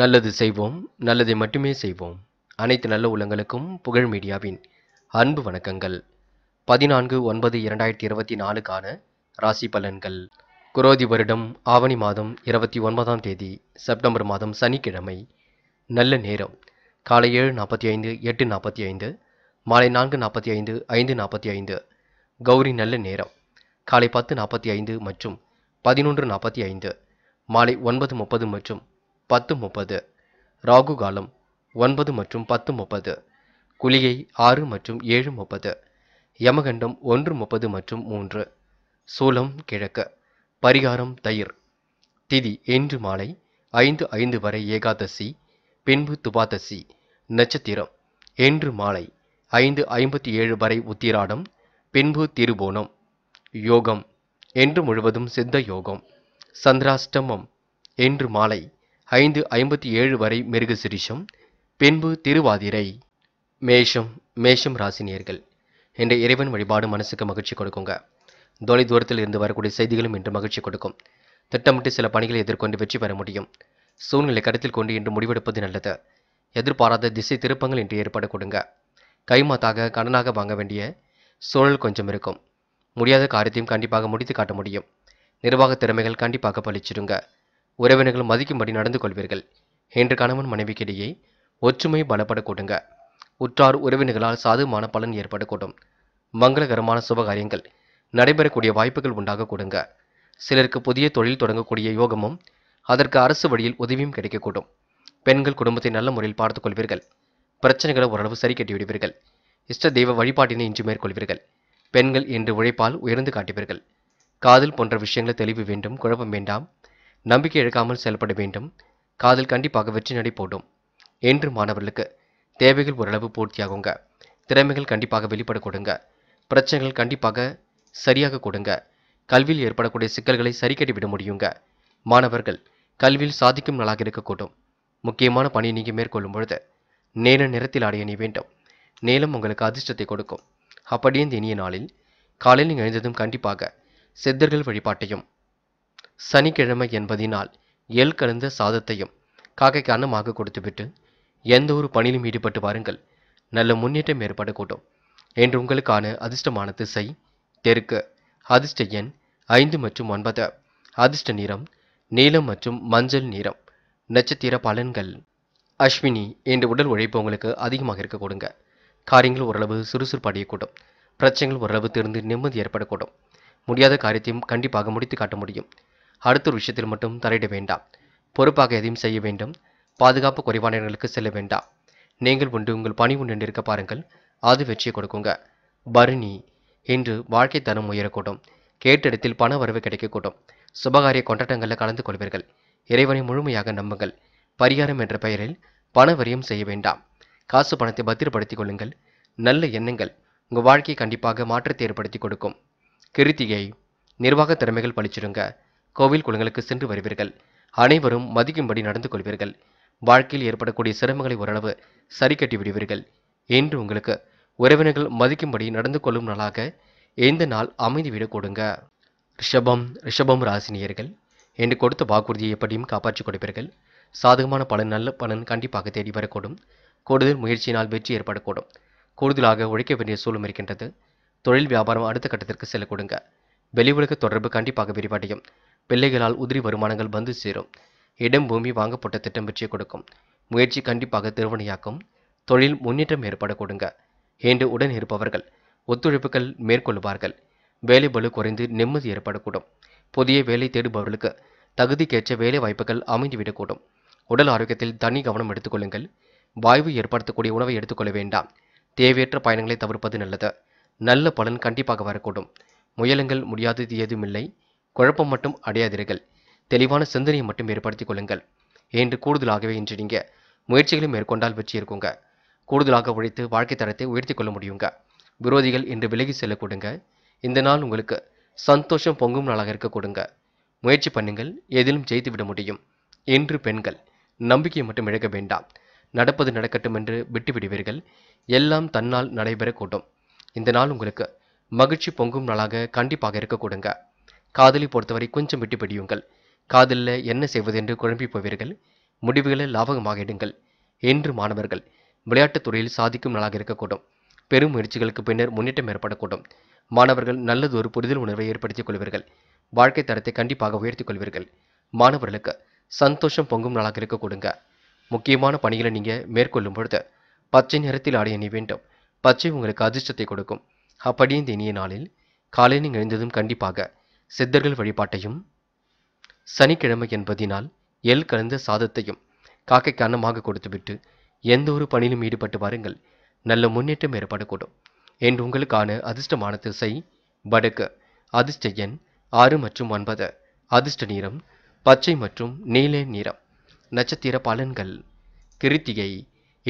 நல்லது செய்வோம் நல்லதை மட்டுமே செய்வோம் அனைத்து நல்ல உள்ளங்களுக்கும் புகழ் மீடியாவின் அன்பு வணக்கங்கள் பதினான்கு ஒன்பது இரண்டாயிரத்தி இருபத்தி நாலுக்கான ராசி பலன்கள் குரோதி வருடம் ஆவணி மாதம் இருபத்தி ஒன்பதாம் தேதி செப்டம்பர் மாதம் சனிக்கிழமை நல்ல நேரம் காலை ஏழு நாற்பத்தி ஐந்து எட்டு நாற்பத்தி ஐந்து மாலை நான்கு நாற்பத்தி ஐந்து ஐந்து நாற்பத்தி ஐந்து கௌரி நல்ல நேரம் காலை பத்து நாற்பத்தி ஐந்து மற்றும் பதினொன்று நாற்பத்தி ஐந்து மாலை ஒன்பது முப்பது மற்றும் பத்து முப்பது ராகு காலம் ஒன்பது மற்றும் பத்து முப்பது குளிகை ஆறு மற்றும் ஏழு முப்பது யமகண்டம் ஒன்று முப்பது மற்றும் மூன்று சூலம் கிழக்கு பரிகாரம் தயிர் திதி இன்று மாலை ஐந்து ஐந்து வரை ஏகாதசி பின்பு துபாதசி நட்சத்திரம் இன்று மாலை ஐந்து ஐம்பத்தி ஏழு வரை உத்திராடம் பின்பு திருபோணம் யோகம் என்று முழுவதும் சித்த யோகம் சந்திராஷ்டமம் இன்று மாலை ஐந்து ஐம்பத்தி ஏழு வரை சிரிஷம் பின்பு திருவாதிரை மேஷம் மேஷம் ராசினியர்கள் என்ற இறைவன் வழிபாடு மனசுக்கு மகிழ்ச்சி கொடுக்குங்க தொலை தூரத்தில் இருந்து வரக்கூடிய செய்திகளும் இன்று மகிழ்ச்சி கொடுக்கும் திட்டமிட்டு சில பணிகளை எதிர்கொண்டு வெற்றி பெற முடியும் சூழ்நிலை கருத்தில் கொண்டு இன்று முடிவெடுப்பது நல்லது எதிர்பாராத திசை திருப்பங்கள் இன்று ஏற்பட கொடுங்க கைமாத்தாக கடனாக வாங்க வேண்டிய சூழல் கொஞ்சம் இருக்கும் முடியாத காரியத்தையும் கண்டிப்பாக முடித்து காட்ட முடியும் நிர்வாக திறமைகள் கண்டிப்பாக பழிச்சிடுங்க உறவினர்கள் மதிக்கும்படி நடந்து கொள்வீர்கள் என்று கணவன் மனைவிக்கிடையே ஒற்றுமை பலப்படக்கூடுங்க உற்றார் உறவினர்களால் சாதுமான பலன் ஏற்படக்கூடும் மங்களகரமான சுபகாரியங்கள் நடைபெறக்கூடிய வாய்ப்புகள் உண்டாக கொடுங்க சிலருக்கு புதிய தொழில் தொடங்கக்கூடிய யோகமும் அதற்கு அரசு வழியில் உதவியும் கிடைக்கக்கூடும் பெண்கள் குடும்பத்தை நல்ல முறையில் பார்த்துக் கொள்வீர்கள் பிரச்சனைகளை ஓரளவு சரி கட்டிவிடுவீர்கள் இஷ்ட தெய்வ வழிபாட்டினை இன்று மேற்கொள்வீர்கள் பெண்கள் என்று உழைப்பால் உயர்ந்து காட்டுவீர்கள் காதல் போன்ற விஷயங்களை தெளிவு வேண்டும் குழப்பம் வேண்டாம் நம்பிக்கை இழக்காமல் செயல்பட வேண்டும் காதல் கண்டிப்பாக வெற்றி நடை போடும் என்று மாணவர்களுக்கு தேவைகள் ஓரளவு பூர்த்தியாகுங்க திறமைகள் கண்டிப்பாக வெளிப்பட கொடுங்க பிரச்சனைகள் கண்டிப்பாக சரியாக கொடுங்க கல்வியில் ஏற்படக்கூடிய சிக்கல்களை சரி கட்டிவிட முடியுங்க மாணவர்கள் கல்வியில் சாதிக்கும் நாளாக இருக்கக்கூடும் முக்கியமான பணியை நீங்கள் மேற்கொள்ளும் பொழுது நேர நிறத்தில் அடைய நீ வேண்டும் நேலம் உங்களுக்கு அதிர்ஷ்டத்தை கொடுக்கும் அப்படியே இந்த இனிய நாளில் காலையில் நீங்கள் எழுந்ததும் கண்டிப்பாக சித்தர்கள் வழிபாட்டையும் சனிக்கிழமை என்பதினால் எல் கலந்த சாதத்தையும் காக்கைக்கு அன்னமாக கொடுத்துவிட்டு எந்த ஒரு பணியிலும் ஈடுபட்டு வாருங்கள் நல்ல முன்னேற்றம் ஏற்படக்கூடும் என்று உங்களுக்கான அதிர்ஷ்டமான திசை தெற்கு அதிர்ஷ்ட எண் ஐந்து மற்றும் ஒன்பது அதிர்ஷ்ட நிறம் நீலம் மற்றும் மஞ்சள் நிறம் நட்சத்திர பலன்கள் அஸ்வினி என்று உடல் உழைப்பு உங்களுக்கு அதிகமாக இருக்க கொடுங்க காரியங்கள் ஓரளவு சுறுசுறுப்பு அடையக்கூடும் பிரச்சனைகள் ஓரளவு தெரிந்து நிம்மதி ஏற்படக்கூடும் முடியாத காரியத்தையும் கண்டிப்பாக முடித்து காட்ட முடியும் அடுத்த ஒரு விஷயத்தில் மட்டும் தலையிட வேண்டாம் பொறுப்பாக எதையும் செய்ய வேண்டும் பாதுகாப்பு குறைவான இடங்களுக்கு செல்ல வேண்டாம் நீங்கள் ஒன்று உங்கள் பணி ஒன்று இருக்க பாருங்கள் அது வெற்றியை கொடுக்குங்க பரணி இன்று வாழ்க்கை தரம் உயரக்கூடும் கேட்டிடத்தில் பண வரவு கிடைக்கக்கூடும் சுபகாரிய கொண்டாட்டங்களில் கலந்து கொள்வீர்கள் இறைவனை முழுமையாக நம்புங்கள் பரிகாரம் என்ற பெயரில் பண வரியும் செய்ய வேண்டாம் காசு பணத்தை பத்திரப்படுத்திக் கொள்ளுங்கள் நல்ல எண்ணங்கள் உங்கள் வாழ்க்கையை கண்டிப்பாக மாற்றத்தை ஏற்படுத்தி கொடுக்கும் கிருத்திகை நிர்வாக திறமைகள் பழிச்சிடுங்க கோவில் குளங்களுக்கு சென்று வருவீர்கள் அனைவரும் மதிக்கும்படி நடந்து கொள்வீர்கள் வாழ்க்கையில் ஏற்படக்கூடிய சிரமங்களை ஓரளவு சரி கட்டி விடுவீர்கள் என்று உங்களுக்கு உறவினர்கள் மதிக்கும்படி நடந்து கொள்ளும் நாளாக எந்த நாள் அமைதி விட கொடுங்க ரிஷபம் ரிஷபம் ராசினியர்கள் என்று கொடுத்த வாக்குறுதியை எப்படியும் காப்பாற்றிக் கொடுப்பீர்கள் சாதகமான பலன் நல்ல பலன் கண்டிப்பாக தேடி வரக்கூடும் கூடுதல் முயற்சியினால் வெற்றி ஏற்படக்கூடும் கூடுதலாக உழைக்க வேண்டிய சூழல் இருக்கின்றது தொழில் வியாபாரம் அடுத்த கட்டத்திற்கு செல்லக்கூடுங்க வெளி உலக தொடர்பு கண்டிப்பாக விரிவடையும் பிள்ளைகளால் உதிரி வருமானங்கள் வந்து சேரும் இடம் பூமி வாங்கப்பட்ட திட்டம் வெற்றி கொடுக்கும் முயற்சி கண்டிப்பாக திருவணையாக்கும் தொழில் முன்னேற்றம் ஏற்பட கொடுங்க என்று உடன் இருப்பவர்கள் ஒத்துழைப்புகள் மேற்கொள்வார்கள் வேலை பலு குறைந்து நிம்மதி ஏற்படக்கூடும் புதிய வேலை தேடுபவர்களுக்கு தகுதிக்கேற்ற வேலை வாய்ப்புகள் அமைந்துவிடக்கூடும் உடல் ஆரோக்கியத்தில் தனி கவனம் எடுத்துக்கொள்ளுங்கள் வாய்வு ஏற்படுத்தக்கூடிய உணவை எடுத்துக்கொள்ள வேண்டாம் தேவையற்ற பயணங்களை தவிர்ப்பது நல்லது நல்ல பலன் கண்டிப்பாக வரக்கூடும் முயலுங்கள் முடியாதது இல்லை குழப்பம் மட்டும் அடையாதீர்கள் தெளிவான சிந்தனையை மட்டும் ஏற்படுத்திக் கொள்ளுங்கள் என்று கூடுதலாகவே இன்று நீங்கள் முயற்சிகளை மேற்கொண்டால் வெற்றி இருக்குங்க கூடுதலாக உழைத்து வாழ்க்கை தரத்தை உயர்த்தி கொள்ள முடியுங்க விரோதிகள் இன்று விலகி செல்லக்கூடுங்க கொடுங்க இந்த நாள் உங்களுக்கு சந்தோஷம் பொங்கும் நாளாக இருக்கக்கூடுங்க முயற்சி பண்ணுங்கள் எதிலும் ஜெயித்து விட முடியும் என்று பெண்கள் நம்பிக்கையை மட்டும் இழக்க வேண்டாம் நடப்பது நடக்கட்டும் என்று விட்டுவிடுவீர்கள் எல்லாம் தன்னால் நடைபெறக்கூடும் இந்த நாள் உங்களுக்கு மகிழ்ச்சி பொங்கும் நாளாக கண்டிப்பாக இருக்கக்கூடுங்க காதலை பொறுத்தவரை கொஞ்சம் விட்டு பிடியுங்கள் காதலில் என்ன செய்வது என்று குழம்பி போவீர்கள் முடிவுகளை லாபகமாக என்று மாணவர்கள் விளையாட்டுத் துறையில் சாதிக்கும் நாளாக இருக்கக்கூடும் பெரும் முயற்சிகளுக்கு பின்னர் முன்னேற்றம் ஏற்படக்கூடும் மாணவர்கள் நல்லது ஒரு புரிதல் உணர்வை ஏற்படுத்திக் கொள்வீர்கள் வாழ்க்கை தரத்தை கண்டிப்பாக உயர்த்திக் கொள்வீர்கள் மாணவர்களுக்கு சந்தோஷம் பொங்கும் நாளாக இருக்க கொடுங்க முக்கியமான பணிகளை நீங்கள் மேற்கொள்ளும் பொழுது பச்சை நிறத்தில் ஆடை நீ வேண்டும் பச்சை உங்களுக்கு அதிர்ஷ்டத்தை கொடுக்கும் அப்படியே இந்த இனிய நாளில் காலையில் எழுந்ததும் கண்டிப்பாக சித்தர்கள் வழிபாட்டையும் சனிக்கிழமை என்பதினால் எல் கலந்த சாதத்தையும் காக்கைக்கு அன்னமாக கொடுத்துவிட்டு எந்த ஒரு பணியிலும் ஈடுபட்டு வாருங்கள் நல்ல முன்னேற்றம் ஏற்படக்கூடும் என்று உங்களுக்கான அதிர்ஷ்டமான திசை வடக்கு அதிர்ஷ்ட எண் ஆறு மற்றும் ஒன்பது அதிர்ஷ்ட நீரம் பச்சை மற்றும் நீல நிறம் நட்சத்திர பலன்கள் கிருத்திகை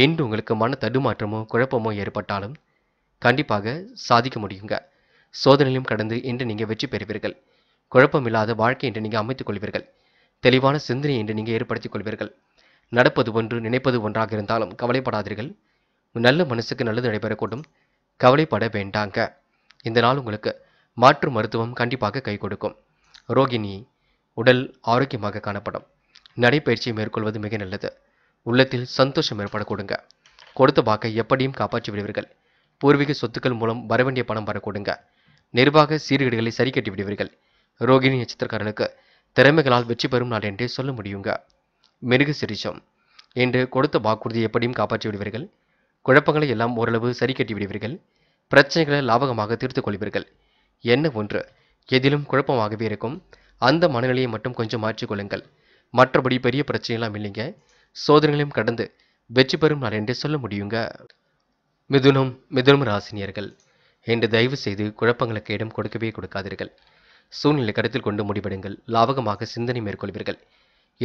என்று உங்களுக்கு மன தடுமாற்றமோ குழப்பமோ ஏற்பட்டாலும் கண்டிப்பாக சாதிக்க முடியுங்க சோதனையிலும் கடந்து இன்று நீங்கள் வெற்றி பெறுவீர்கள் குழப்பமில்லாத வாழ்க்கை என்று நீங்கள் அமைத்துக் கொள்வீர்கள் தெளிவான சிந்தனை என்று நீங்கள் ஏற்படுத்திக் கொள்வீர்கள் நடப்பது ஒன்று நினைப்பது ஒன்றாக இருந்தாலும் கவலைப்படாதீர்கள் நல்ல மனசுக்கு நல்லது நடைபெறக்கூடும் கவலைப்பட வேண்டாங்க இந்த நாள் உங்களுக்கு மாற்று மருத்துவம் கண்டிப்பாக கை கொடுக்கும் ரோகிணி உடல் ஆரோக்கியமாக காணப்படும் நடைப்பயிற்சியை மேற்கொள்வது மிக நல்லது உள்ளத்தில் சந்தோஷம் ஏற்படக்கூடுங்க கொடுத்த வாக்கை எப்படியும் காப்பாற்றி விடுவீர்கள் பூர்வீக சொத்துக்கள் மூலம் வரவேண்டிய பணம் வரக்கூடுங்க நிர்வாக சீர்கேடுகளை கட்டி விடுவீர்கள் ரோகிணி நட்சத்திரக்காரனுக்கு திறமைகளால் வெற்றி பெறும் நாள் என்றே சொல்ல முடியுங்க மிருக சிரிச்சம் என்று கொடுத்த வாக்குறுதி எப்படியும் காப்பாற்றி விடுவீர்கள் குழப்பங்களை எல்லாம் ஓரளவு சரி கட்டி விடுவீர்கள் பிரச்சனைகளை லாபகமாக தீர்த்து கொள்வீர்கள் என்ன ஒன்று எதிலும் குழப்பமாகவே இருக்கும் அந்த மனநிலையை மட்டும் கொஞ்சம் மாற்றிக்கொள்ளுங்கள் மற்றபடி பெரிய பிரச்சனையெல்லாம் இல்லைங்க சோதனைகளையும் கடந்து வெற்றி பெறும் நாள் என்றே சொல்ல முடியுங்க மிதுனம் மிதுனம் ராசினியர்கள் என்று தயவு செய்து குழப்பங்களுக்கு இடம் கொடுக்கவே கொடுக்காதீர்கள் சூழ்நிலை கருத்தில் கொண்டு முடிவெடுங்கள் லாவகமாக சிந்தனை மேற்கொள்வீர்கள்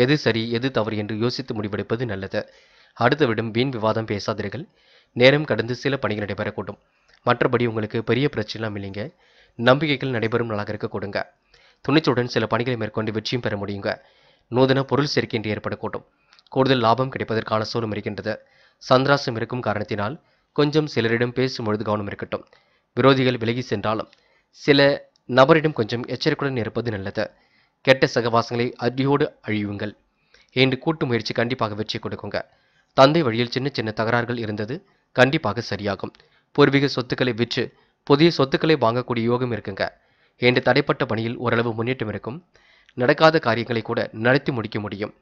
எது சரி எது தவறு என்று யோசித்து முடிவெடுப்பது நல்லது அடுத்த விடம் வீண் விவாதம் பேசாதீர்கள் நேரம் கடந்து சில பணிகள் நடைபெறக்கூடும் மற்றபடி உங்களுக்கு பெரிய பிரச்சனைலாம் இல்லைங்க நம்பிக்கைகள் நடைபெறும் நாளாக இருக்க கொடுங்க துணிச்சுடன் சில பணிகளை மேற்கொண்டு வெற்றியும் பெற முடியுங்க நூதன பொருள் சேர்க்கை என்று ஏற்படக்கூடும் கூடுதல் லாபம் கிடைப்பதற்கான சூழலும் இருக்கின்றது சந்திராசம் இருக்கும் காரணத்தினால் கொஞ்சம் சிலரிடம் பேசும்பொழுது கவனம் இருக்கட்டும் விரோதிகள் விலகி சென்றாலும் சில நபரிடம் கொஞ்சம் எச்சரிக்கையுடன் இருப்பது நல்லது கெட்ட சகவாசங்களை அடியோடு அழியுங்கள் என்று கூட்டு முயற்சி கண்டிப்பாக வெற்றி கொடுக்குங்க தந்தை வழியில் சின்ன சின்ன தகராறுகள் இருந்தது கண்டிப்பாக சரியாகும் பூர்வீக சொத்துக்களை விற்று புதிய சொத்துக்களை வாங்கக்கூடிய யோகம் இருக்குங்க என்று தடைப்பட்ட பணியில் ஓரளவு முன்னேற்றம் இருக்கும் நடக்காத காரியங்களை கூட நடத்தி முடிக்க முடியும்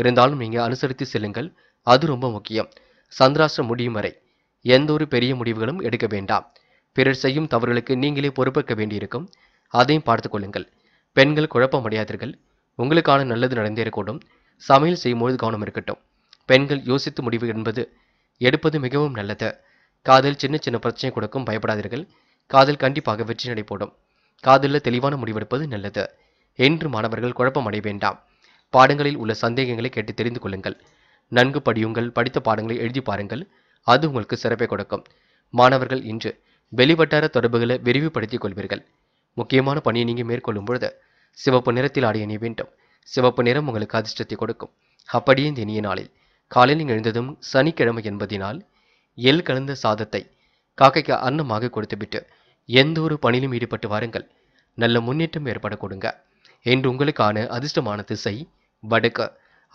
இருந்தாலும் நீங்கள் அனுசரித்து செல்லுங்கள் அது ரொம்ப முக்கியம் சந்திராசிரம் முடியும் வரை எந்த ஒரு பெரிய முடிவுகளும் எடுக்க வேண்டாம் பிறர் செய்யும் தவறுகளுக்கு நீங்களே பொறுப்பேற்க வேண்டியிருக்கும் அதையும் பார்த்து கொள்ளுங்கள் பெண்கள் குழப்பமடையாதீர்கள் உங்களுக்கான நல்லது நடந்தேறக்கூடும் சமையல் செய்யும்போது கவனம் இருக்கட்டும் பெண்கள் யோசித்து முடிவு என்பது எடுப்பது மிகவும் நல்லது காதல் சின்ன சின்ன பிரச்சனை கொடுக்கும் பயப்படாதீர்கள் காதல் கண்டிப்பாக வெற்றி நடைபோடும் காதலில் தெளிவான முடிவெடுப்பது நல்லது என்று மாணவர்கள் குழப்பமடைய வேண்டாம் பாடங்களில் உள்ள சந்தேகங்களை கேட்டு தெரிந்து கொள்ளுங்கள் நன்கு படியுங்கள் படித்த பாடங்களை எழுதி பாருங்கள் அது உங்களுக்கு சிறப்பை கொடுக்கும் மாணவர்கள் இன்று வெளிவட்டார தொடர்புகளை விரிவுபடுத்திக் கொள்வீர்கள் முக்கியமான பணியை நீங்கள் மேற்கொள்ளும் பொழுது சிவப்பு நிறத்தில் ஆடிய அணிய வேண்டும் சிவப்பு நிறம் உங்களுக்கு அதிர்ஷ்டத்தை கொடுக்கும் அப்படியே இந்த இனிய நாளில் காலையில் எழுந்ததும் சனிக்கிழமை என்பதினால் எல் கலந்த சாதத்தை காக்கைக்கு அன்னமாக கொடுத்துவிட்டு எந்த ஒரு பணியிலும் ஈடுபட்டு வாருங்கள் நல்ல முன்னேற்றம் ஏற்பட கொடுங்க என்று உங்களுக்கான அதிர்ஷ்டமான திசை வடக்கு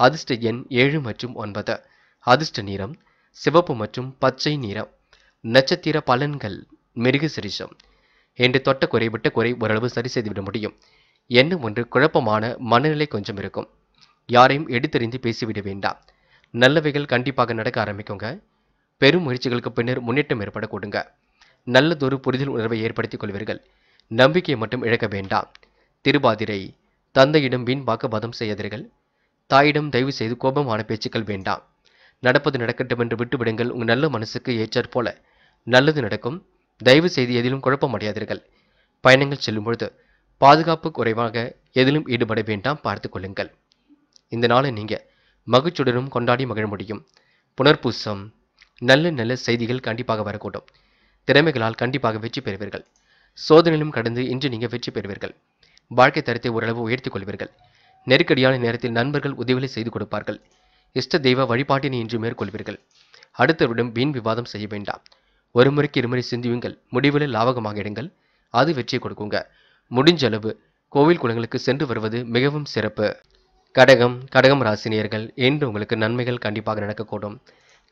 அதிர்ஷ்ட எண் ஏழு மற்றும் ஒன்பது அதிர்ஷ்ட நிறம் சிவப்பு மற்றும் பச்சை நிறம் நட்சத்திர பலன்கள் மிருகு சிரிசம் என்று தொட்ட குறைவிட்ட குறை ஓரளவு சரி செய்துவிட முடியும் எண்ணம் ஒன்று குழப்பமான மனநிலை கொஞ்சம் இருக்கும் யாரையும் எடுத்தறிந்து பேசிவிட வேண்டாம் நல்லவைகள் கண்டிப்பாக நடக்க ஆரம்பிக்குங்க பெரும் முயற்சிகளுக்கு பின்னர் முன்னேற்றம் ஏற்படக்கூடுங்க கொடுங்க நல்லதொரு புரிதல் உணர்வை ஏற்படுத்திக் கொள்வீர்கள் நம்பிக்கையை மட்டும் இழக்க வேண்டாம் திருபாதிரை தந்தையிடம் வீண் பதம் செய்யாதீர்கள் தாயிடம் தயவு செய்து கோபமான பேச்சுக்கள் வேண்டாம் நடப்பது நடக்கட்டும் என்று விட்டுவிடுங்கள் உங்கள் நல்ல மனசுக்கு ஏற்றற் போல நல்லது நடக்கும் தயவு செய்து எதிலும் குழப்பமடையாதீர்கள் பயணங்கள் செல்லும் பொழுது பாதுகாப்பு குறைவாக எதிலும் ஈடுபட வேண்டாம் பார்த்து கொள்ளுங்கள் இந்த நாளை நீங்கள் மகிழ்ச்சியுடனும் கொண்டாடி மகிழ முடியும் புனர்பூசம் நல்ல நல்ல செய்திகள் கண்டிப்பாக வரக்கூடும் திறமைகளால் கண்டிப்பாக வெற்றி பெறுவீர்கள் சோதனையிலும் கடந்து இன்று நீங்கள் வெற்றி பெறுவீர்கள் வாழ்க்கை தரத்தை ஓரளவு உயர்த்திக் கொள்வீர்கள் நெருக்கடியான நேரத்தில் நண்பர்கள் உதவிகளை செய்து கொடுப்பார்கள் இஷ்ட தெய்வ வழிபாட்டினை இன்று மேற்கொள்வீர்கள் அடுத்தவரிடம் வீண் விவாதம் செய்ய வேண்டாம் ஒரு முறைக்கு இருமுறை சிந்தியுங்கள் முடிவில் லாபகமாக இடுங்கள் அது வெற்றி கொடுக்குங்க முடிஞ்ச அளவு கோவில் குளங்களுக்கு சென்று வருவது மிகவும் சிறப்பு கடகம் கடகம் ராசினியர்கள் என்று உங்களுக்கு நன்மைகள் கண்டிப்பாக நடக்கக்கூடும்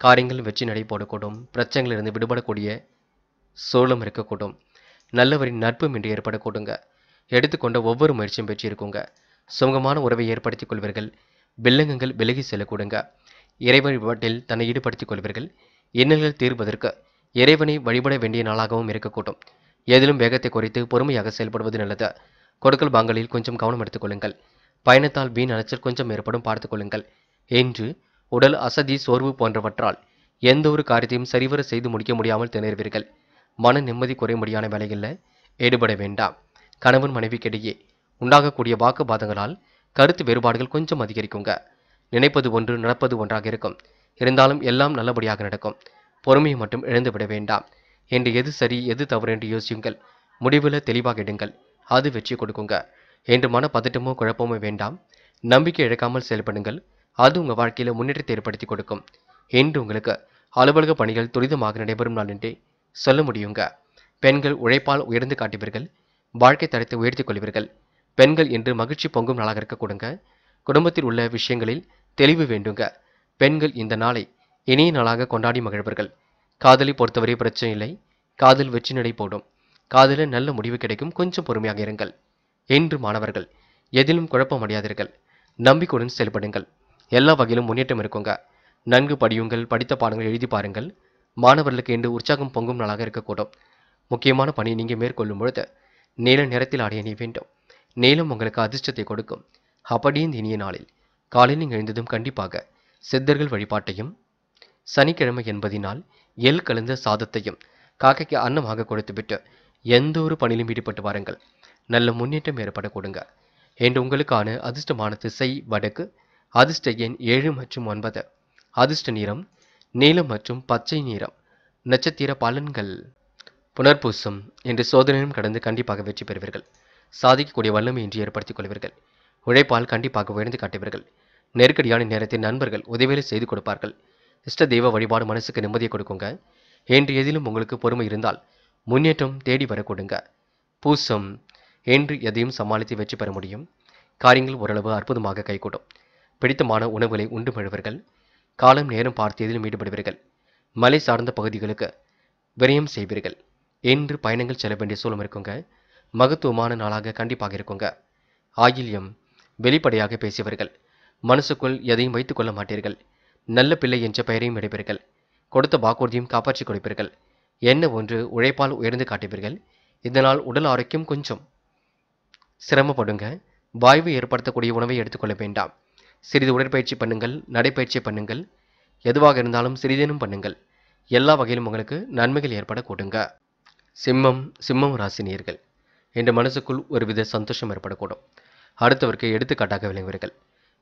காரியங்கள் வெற்றி நடைபோடக்கூடும் பிரச்சனைகளிலிருந்து விடுபடக்கூடிய சூழலும் இருக்கக்கூடும் நல்லவரின் நட்பும் இன்று ஏற்படக்கூடுங்க எடுத்துக்கொண்ட ஒவ்வொரு முயற்சியும் இருக்குங்க சுமூகமான உறவை ஏற்படுத்திக் கொள்வீர்கள் வில்லங்கங்கள் விலகி செல்லக்கூடுங்க இறைவழிபாட்டில் தன்னை ஈடுபடுத்திக் கொள்வீர்கள் இன்னல்கள் தீர்வதற்கு இறைவனை வழிபட வேண்டிய நாளாகவும் இருக்கக்கூடும் ஏதிலும் வேகத்தை குறைத்து பொறுமையாக செயல்படுவது நல்லது கொடுக்கல் பாங்களில் கொஞ்சம் கவனம் எடுத்துக்கொள்ளுங்கள் பயணத்தால் வீண் அலைச்சல் கொஞ்சம் ஏற்படும் பார்த்துக்கொள்ளுங்கள் என்று உடல் அசதி சோர்வு போன்றவற்றால் எந்த ஒரு காரியத்தையும் சரிவர செய்து முடிக்க முடியாமல் திணறுவீர்கள் மன நிம்மதி குறைமுடியான வேலைகளில் ஈடுபட வேண்டாம் கணவன் மனைவிக்கிடையே உண்டாகக்கூடிய வாக்குவாதங்களால் கருத்து வேறுபாடுகள் கொஞ்சம் அதிகரிக்குங்க நினைப்பது ஒன்று நடப்பது ஒன்றாக இருக்கும் இருந்தாலும் எல்லாம் நல்லபடியாக நடக்கும் பொறுமையை மட்டும் இழந்துவிட வேண்டாம் என்று எது சரி எது தவறு என்று யோசியுங்கள் முடிவில் தெளிவாக எடுங்கள் அது வெற்றி கொடுக்குங்க என்று மன பதட்டமோ குழப்பமோ வேண்டாம் நம்பிக்கை இழக்காமல் செயல்படுங்கள் அது உங்கள் வாழ்க்கையில் முன்னேற்றத்தை ஏற்படுத்தி கொடுக்கும் என்று உங்களுக்கு அலுவலக பணிகள் துரிதமாக நடைபெறும் நாள் என்றே சொல்ல முடியுங்க பெண்கள் உழைப்பால் உயர்ந்து காட்டுவீர்கள் வாழ்க்கை தரத்தை உயர்த்தி கொள்வீர்கள் பெண்கள் என்று மகிழ்ச்சி பொங்கும் நாளாக இருக்க கொடுங்க குடும்பத்தில் உள்ள விஷயங்களில் தெளிவு வேண்டுங்க பெண்கள் இந்த நாளை இனிய நாளாக கொண்டாடி மகிழ்வர்கள் காதலை பொறுத்தவரை பிரச்சனை இல்லை காதல் வெற்றி நடை போடும் காதலில் நல்ல முடிவு கிடைக்கும் கொஞ்சம் பொறுமையாக இருங்கள் என்று மாணவர்கள் எதிலும் குழப்பம் அடையாதீர்கள் நம்பிக்கையுடன் செயல்படுங்கள் எல்லா வகையிலும் முன்னேற்றம் இருக்குங்க நன்கு படியுங்கள் படித்த பாடங்கள் எழுதி பாருங்கள் மாணவர்களுக்கு என்று உற்சாகம் பொங்கும் நாளாக இருக்கக்கூடும் முக்கியமான பணியை நீங்கள் மேற்கொள்ளும் பொழுது நீல நிறத்தில் அடைய வேண்டும் நீளம் உங்களுக்கு அதிர்ஷ்டத்தை கொடுக்கும் இந்த இனிய நாளில் காலையில் நீங்கள் எழுந்ததும் கண்டிப்பாக சித்தர்கள் வழிபாட்டையும் சனிக்கிழமை என்பதினால் எல் கலந்த சாதத்தையும் காக்கைக்கு அன்னமாக கொடுத்துவிட்டு எந்த ஒரு பணியிலும் ஈடுபட்டு வாருங்கள் நல்ல முன்னேற்றம் ஏற்பட கொடுங்க என்று உங்களுக்கான அதிர்ஷ்டமான திசை வடக்கு அதிர்ஷ்ட எண் ஏழு மற்றும் ஒன்பது அதிர்ஷ்ட நிறம் நீலம் மற்றும் பச்சை நிறம் நட்சத்திர பலன்கள் புனர்பூசம் என்று சோதனையும் கடந்து கண்டிப்பாக வெற்றி பெறுவீர்கள் சாதிக்கக்கூடிய வல்லமை என்று ஏற்படுத்திக் கொள்வீர்கள் உழைப்பால் கண்டிப்பாக உயர்ந்து காட்டுவீர்கள் நெருக்கடியான நேரத்தில் நண்பர்கள் உதவிகளை செய்து கொடுப்பார்கள் இஷ்ட தெய்வ வழிபாடு மனசுக்கு நிம்மதியை கொடுக்குங்க என்று எதிலும் உங்களுக்கு பொறுமை இருந்தால் முன்னேற்றம் தேடி வரக்கூடுங்க பூசம் என்று எதையும் சமாளித்து வெற்றி பெற முடியும் காரியங்கள் ஓரளவு அற்புதமாக கைகூடும் பிடித்தமான உணவுகளை உண்டு மழுவர்கள் காலம் நேரம் பார்த்து எதிலும் ஈடுபடுவீர்கள் மலை சார்ந்த பகுதிகளுக்கு விரயம் செய்வீர்கள் என்று பயணங்கள் செல்ல வேண்டிய சூழம் இருக்குங்க மகத்துவமான நாளாக கண்டிப்பாக இருக்குங்க ஆயில்யம் வெளிப்படையாக பேசியவர்கள் மனசுக்குள் எதையும் வைத்துக்கொள்ள மாட்டீர்கள் நல்ல பிள்ளை என்ற பெயரையும் எடுப்பீர்கள் கொடுத்த வாக்குறுதியும் காப்பாற்றிக் கொடுப்பீர்கள் என்ன ஒன்று உழைப்பால் உயர்ந்து காட்டுவீர்கள் இதனால் உடல் ஆரோக்கியம் கொஞ்சம் சிரமப்படுங்க வாய்வு ஏற்படுத்தக்கூடிய உணவை எடுத்துக்கொள்ள வேண்டாம் சிறிது உடற்பயிற்சி பண்ணுங்கள் நடைப்பயிற்சி பண்ணுங்கள் எதுவாக இருந்தாலும் சிறிதேனும் பண்ணுங்கள் எல்லா வகையிலும் உங்களுக்கு நன்மைகள் ஏற்பட கூடுங்க சிம்மம் சிம்மம் ராசினியர்கள் என்ற மனசுக்குள் ஒருவித சந்தோஷம் ஏற்படக்கூடும் அடுத்தவருக்கு எடுத்துக்காட்டாக விளங்குவீர்கள்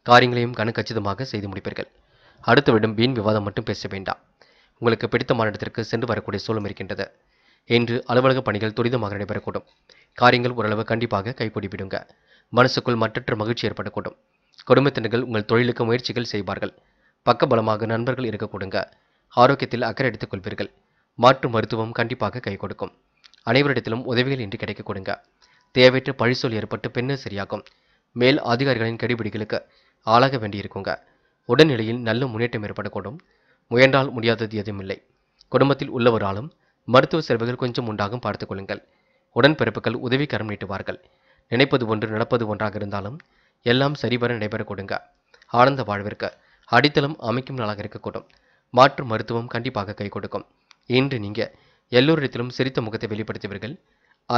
காரியங்களையும் கணக்கச்சிதமாக செய்து முடிப்பீர்கள் விடும் வீண் விவாதம் மட்டும் பேச வேண்டாம் உங்களுக்கு பிடித்த மாநிலத்திற்கு சென்று வரக்கூடிய சூழல் இருக்கின்றது இன்று அலுவலக பணிகள் துரிதமாக நடைபெறக்கூடும் காரியங்கள் ஓரளவு கண்டிப்பாக கைப்பிடிவிடுங்க மனசுக்குள் மற்றற்ற மகிழ்ச்சி ஏற்படக்கூடும் குடும்பத்தினர்கள் உங்கள் தொழிலுக்கு முயற்சிகள் செய்வார்கள் பக்கபலமாக நண்பர்கள் இருக்கக்கூடுங்க ஆரோக்கியத்தில் அக்கறை எடுத்துக் கொள்வீர்கள் மாற்று மருத்துவம் கண்டிப்பாக கை கொடுக்கும் அனைவரிடத்திலும் உதவிகள் இன்று கொடுங்க தேவையற்ற பழிசொல் ஏற்பட்டு பின்னர் சரியாகும் மேல் அதிகாரிகளின் கெடுபிடிகளுக்கு ஆளாக வேண்டியிருக்குங்க உடல்நிலையில் நல்ல முன்னேற்றம் ஏற்படக்கூடும் முயன்றால் முடியாதது எதுவும் இல்லை குடும்பத்தில் உள்ளவராலும் மருத்துவ செலவுகள் கொஞ்சம் உண்டாகும் பார்த்துக்கொள்ளுங்கள் உடன்பிறப்புகள் உதவிக்கரம் நீட்டுவார்கள் நினைப்பது ஒன்று நடப்பது ஒன்றாக இருந்தாலும் எல்லாம் சரிவர நடைபெற கொடுங்க ஆனந்த வாழ்விற்க அடித்தளம் அமைக்கும் நாளாக இருக்கக்கூடும் மாற்று மருத்துவம் கண்டிப்பாக கை கொடுக்கும் இன்று நீங்கள் எல்லோரிடத்திலும் சிரித்த முகத்தை வெளிப்படுத்துவீர்கள்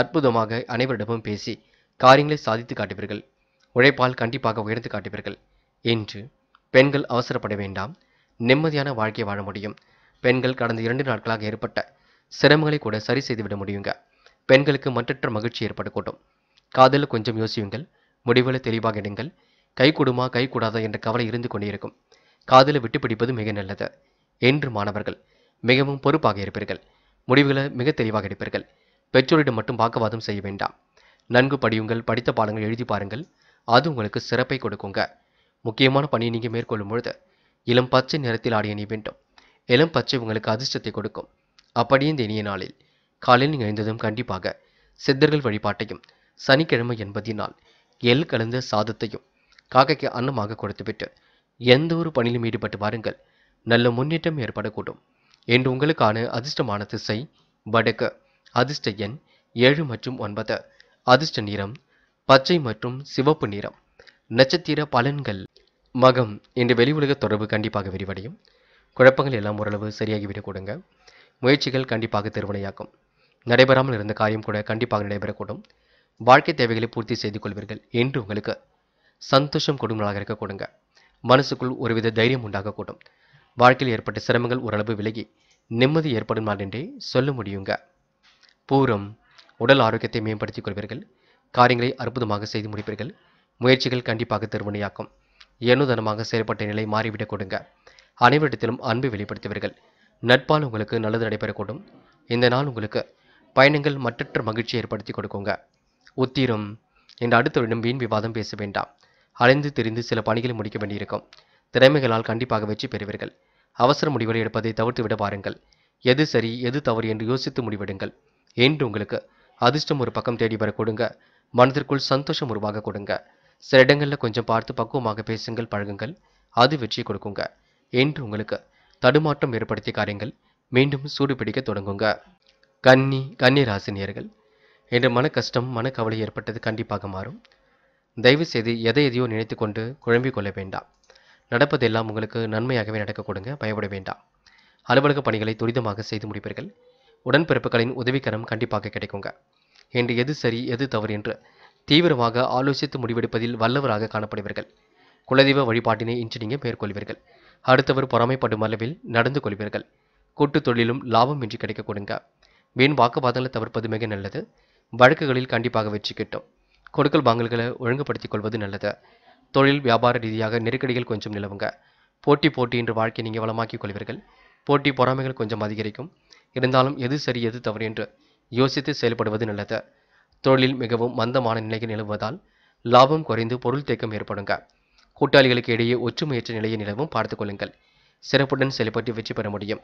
அற்புதமாக அனைவரிடமும் பேசி காரியங்களை சாதித்து காட்டுவீர்கள் உழைப்பால் கண்டிப்பாக உயர்ந்து காட்டுவீர்கள் என்று பெண்கள் அவசரப்பட வேண்டாம் நிம்மதியான வாழ்க்கை வாழ முடியும் பெண்கள் கடந்த இரண்டு நாட்களாக ஏற்பட்ட சிரமங்களை கூட சரி செய்துவிட முடியுங்க பெண்களுக்கு மற்றற்ற மகிழ்ச்சி ஏற்படக்கூடும் காதல் கொஞ்சம் யோசியுங்கள் முடிவில் தெளிவாக இடுங்கள் கை கூடுமா கை கூடாதா என்ற கவலை இருந்து கொண்டிருக்கும் காதலை விட்டு பிடிப்பது மிக நல்லது என்று மாணவர்கள் மிகவும் பொறுப்பாக இருப்பீர்கள் முடிவுகளை மிக தெளிவாக எடுப்பீர்கள் பெற்றோரிடம் மட்டும் வாக்குவாதம் செய்ய வேண்டாம் நன்கு படியுங்கள் படித்த பாடங்கள் எழுதி பாருங்கள் அது உங்களுக்கு சிறப்பை கொடுக்குங்க முக்கியமான பணியை நீங்கள் மேற்கொள்ளும் பொழுது இளம் பச்சை நிறத்தில் ஆடிய நீ வேண்டும் இளம் பச்சை உங்களுக்கு அதிர்ஷ்டத்தை கொடுக்கும் அப்படியே இந்த இனிய நாளில் காலையில் நீங்கள் எழுந்ததும் கண்டிப்பாக சித்தர்கள் வழிபாட்டையும் சனிக்கிழமை என்பதினால் எல் கலந்த சாதத்தையும் காக்கைக்கு அன்னமாக கொடுத்துவிட்டு எந்த ஒரு பணியிலும் ஈடுபட்டு வாருங்கள் நல்ல முன்னேற்றம் ஏற்படக்கூடும் என்று உங்களுக்கான அதிர்ஷ்டமான திசை வடக்கு அதிர்ஷ்ட எண் ஏழு மற்றும் ஒன்பது அதிர்ஷ்ட நிறம் பச்சை மற்றும் சிவப்பு நிறம் நட்சத்திர பலன்கள் மகம் என்று வெளி உலக தொடர்பு கண்டிப்பாக விரிவடையும் குழப்பங்கள் எல்லாம் ஓரளவு சரியாகிவிடக் கூடுங்க முயற்சிகள் கண்டிப்பாக திருவினையாக்கும் நடைபெறாமல் இருந்த காரியம் கூட கண்டிப்பாக நடைபெறக்கூடும் வாழ்க்கை தேவைகளை பூர்த்தி செய்து கொள்வீர்கள் என்று உங்களுக்கு சந்தோஷம் கொடுக்கும் இருக்க இருக்கக்கூடுங்க மனசுக்குள் ஒருவித தைரியம் உண்டாகக்கூடும் வாழ்க்கையில் ஏற்பட்ட சிரமங்கள் ஓரளவு விலகி நிம்மதி ஏற்படும் நாள் என்றே சொல்ல முடியுங்க பூரம் உடல் ஆரோக்கியத்தை மேம்படுத்திக் கொள்வீர்கள் காரியங்களை அற்புதமாக செய்து முடிப்பீர்கள் முயற்சிகள் கண்டிப்பாக திருமணியாக்கும் எண்ணுதனமாக செயல்பட்ட நிலை மாறிவிடக் கொடுங்க அனைவரிடத்திலும் அன்பு வெளிப்படுத்துவீர்கள் நட்பால் உங்களுக்கு நல்லது நடைபெறக்கூடும் இந்த நாள் உங்களுக்கு பயணங்கள் மற்றற்ற மகிழ்ச்சி ஏற்படுத்தி கொடுக்குங்க உத்திரம் இந்த அடுத்தவரிடம் வீண் விவாதம் பேச வேண்டாம் அலைந்து தெரிந்து சில பணிகளை முடிக்க வேண்டியிருக்கும் திறமைகளால் கண்டிப்பாக வெற்றி பெறுவீர்கள் அவசர முடிவுகளை எடுப்பதை தவிர்த்து விட பாருங்கள் எது சரி எது தவறு என்று யோசித்து முடிவிடுங்கள் என்று உங்களுக்கு அதிர்ஷ்டம் ஒரு பக்கம் தேடி வர கொடுங்க மனதிற்குள் சந்தோஷம் உருவாக கொடுங்க சில இடங்களில் கொஞ்சம் பார்த்து பக்குவமாக பேசுங்கள் பழகுங்கள் அது வெற்றி கொடுக்குங்க என்று உங்களுக்கு தடுமாற்றம் ஏற்படுத்திய காரியங்கள் மீண்டும் சூடு பிடிக்க தொடங்குங்க கன்னி கன்னி ராசினியர்கள் என்று மன கஷ்டம் மனக்கவலை ஏற்பட்டது கண்டிப்பாக மாறும் தயவு செய்து எதை எதையோ நினைத்து கொண்டு குழம்பிக் கொள்ள வேண்டாம் நடப்பதெல்லாம் உங்களுக்கு நன்மையாகவே நடக்க கொடுங்க பயப்பட வேண்டாம் அலுவலக பணிகளை துரிதமாக செய்து முடிப்பீர்கள் உடன்பிறப்புகளின் உதவிக்கரம் கண்டிப்பாக கிடைக்குங்க என்று எது சரி எது தவறு என்று தீவிரமாக ஆலோசித்து முடிவெடுப்பதில் வல்லவராக காணப்படுவீர்கள் குலதெய்வ வழிபாட்டினை இன்று நீங்கள் மேற்கொள்வீர்கள் அடுத்தவர் பொறாமைப்படும் அளவில் நடந்து கொள்வீர்கள் கூட்டு தொழிலும் லாபம் இன்றி கிடைக்க கொடுங்க வீண் வாக்குவாதங்களை தவிர்ப்பது மிக நல்லது வழக்குகளில் கண்டிப்பாக வெற்றி கிட்டும் கொடுக்கல் வாங்கல்களை ஒழுங்குபடுத்திக் கொள்வது நல்லது தொழில் வியாபார ரீதியாக நெருக்கடிகள் கொஞ்சம் நிலவுங்க போட்டி போட்டி என்று வாழ்க்கையை நீங்கள் வளமாக்கிக் கொள்வீர்கள் போட்டி பொறாமைகள் கொஞ்சம் அதிகரிக்கும் இருந்தாலும் எது சரி எது தவறு என்று யோசித்து செயல்படுவது நல்லது தொழில் மிகவும் மந்தமான நிலைக்கு நிலவுவதால் லாபம் குறைந்து பொருள் தேக்கம் ஏற்படுங்க கூட்டாளிகளுக்கு இடையே ஒற்றுமையற்ற நிலையை நிலவும் பார்த்துக்கொள்ளுங்கள் கொள்ளுங்கள் சிறப்புடன் செயல்பட்டு வெற்றி பெற முடியும்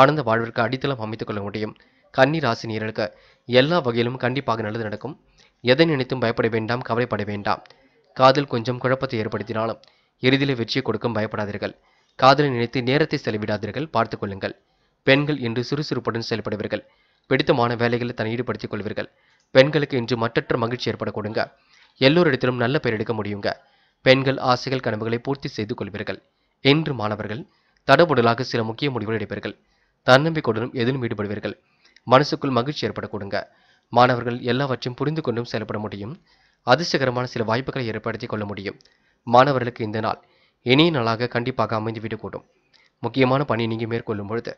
ஆனந்த வாழ்விற்கு அடித்தளம் அமைத்துக் கொள்ள முடியும் கன்னி நீரலுக்கு எல்லா வகையிலும் கண்டிப்பாக நல்லது நடக்கும் எதை நினைத்தும் பயப்பட வேண்டாம் கவலைப்பட வேண்டாம் காதல் கொஞ்சம் குழப்பத்தை ஏற்படுத்தினாலும் எளிதில் வெற்றியை கொடுக்கும் பயப்படாதீர்கள் காதலை நினைத்து நேரத்தை செலவிடாதீர்கள் பார்த்துக்கொள்ளுங்கள் கொள்ளுங்கள் பெண்கள் இன்று சுறுசுறுப்புடன் செயல்படுவீர்கள் பிடித்தமான வேலைகளை தன்னை ஈடுபடுத்திக் கொள்வீர்கள் பெண்களுக்கு இன்று மற்றற்ற மகிழ்ச்சி ஏற்பட கொடுங்க எல்லோரிடத்திலும் நல்ல பெயர் எடுக்க முடியுங்க பெண்கள் ஆசைகள் கனவுகளை பூர்த்தி செய்து கொள்வீர்கள் என்று மாணவர்கள் தடபுடலாக சில முக்கிய முடிவுகள் எடுப்பீர்கள் தன்னம்பிக்கையுடனும் எதிலும் ஈடுபடுவீர்கள் மனசுக்குள் மகிழ்ச்சி ஏற்பட கொடுங்க மாணவர்கள் எல்லாவற்றையும் புரிந்து கொண்டும் செயல்பட முடியும் அதிர்ஷ்டகரமான சில வாய்ப்புகளை ஏற்படுத்தி கொள்ள முடியும் மாணவர்களுக்கு இந்த நாள் இனிய நாளாக கண்டிப்பாக அமைந்து விடக்கூடும் முக்கியமான பணி நீங்கள் மேற்கொள்ளும் பொழுது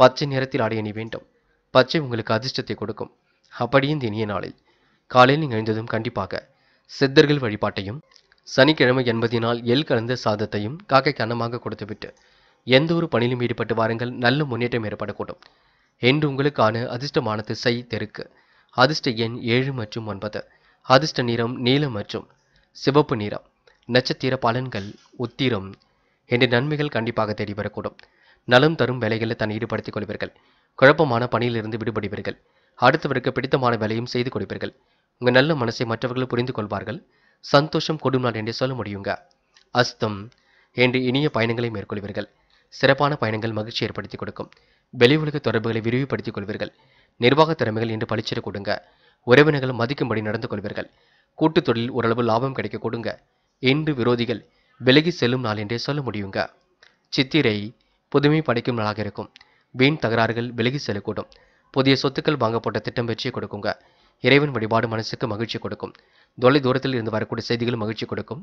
பச்சை நிறத்தில் ஆடை அணி வேண்டும் பச்சை உங்களுக்கு அதிர்ஷ்டத்தை கொடுக்கும் அப்படியும் தினிய நாளில் காலையில் நிகழ்ந்ததும் கண்டிப்பாக சித்தர்கள் வழிபாட்டையும் சனிக்கிழமை என்பதினால் எல் கலந்த சாதத்தையும் காக்கை கண்ணமாக கொடுத்துவிட்டு எந்த ஒரு பணியிலும் ஈடுபட்டு வாருங்கள் நல்ல முன்னேற்றம் ஏற்படக்கூடும் என்று உங்களுக்கான அதிர்ஷ்டமான திசை தெருக்கு அதிர்ஷ்ட எண் ஏழு மற்றும் ஒன்பது அதிர்ஷ்ட நிறம் நீலம் மற்றும் சிவப்பு நிறம் நட்சத்திர பலன்கள் உத்திரம் என்ற நன்மைகள் கண்டிப்பாக தேடி வரக்கூடும் நலம் தரும் வேலைகளை தன்னை ஈடுபடுத்திக் கொள்வீர்கள் குழப்பமான பணியிலிருந்து விடுபடுவீர்கள் அடுத்தவருக்கு பிடித்தமான வேலையும் செய்து கொடுப்பீர்கள் உங்கள் நல்ல மனசை மற்றவர்கள் புரிந்து கொள்வார்கள் சந்தோஷம் கொடும் நாள் என்று சொல்ல முடியுங்க அஸ்தம் என்று இனிய பயணங்களை மேற்கொள்வீர்கள் சிறப்பான பயணங்கள் மகிழ்ச்சி ஏற்படுத்தி கொடுக்கும் வெளி உலக தொடர்புகளை விரிவுபடுத்திக் கொள்வீர்கள் நிர்வாக திறமைகள் என்று பளிச்சிட கொடுங்க உறவினர்கள் மதிக்கும்படி நடந்து கொள்வீர்கள் கூட்டுத் தொழில் ஓரளவு லாபம் கிடைக்க கொடுங்க இன்று விரோதிகள் விலகி செல்லும் நாள் என்றே சொல்ல முடியுங்க சித்திரை புதுமை படைக்கும் நாளாக இருக்கும் வீண் தகராறுகள் விலகி செல்லக்கூடும் புதிய சொத்துக்கள் வாங்கப்பட்ட திட்டம் வெற்றியை கொடுக்குங்க இறைவன் வழிபாடு மனசுக்கு மகிழ்ச்சி கொடுக்கும் தொலை தூரத்தில் இருந்து வரக்கூடிய செய்திகளும் மகிழ்ச்சி கொடுக்கும்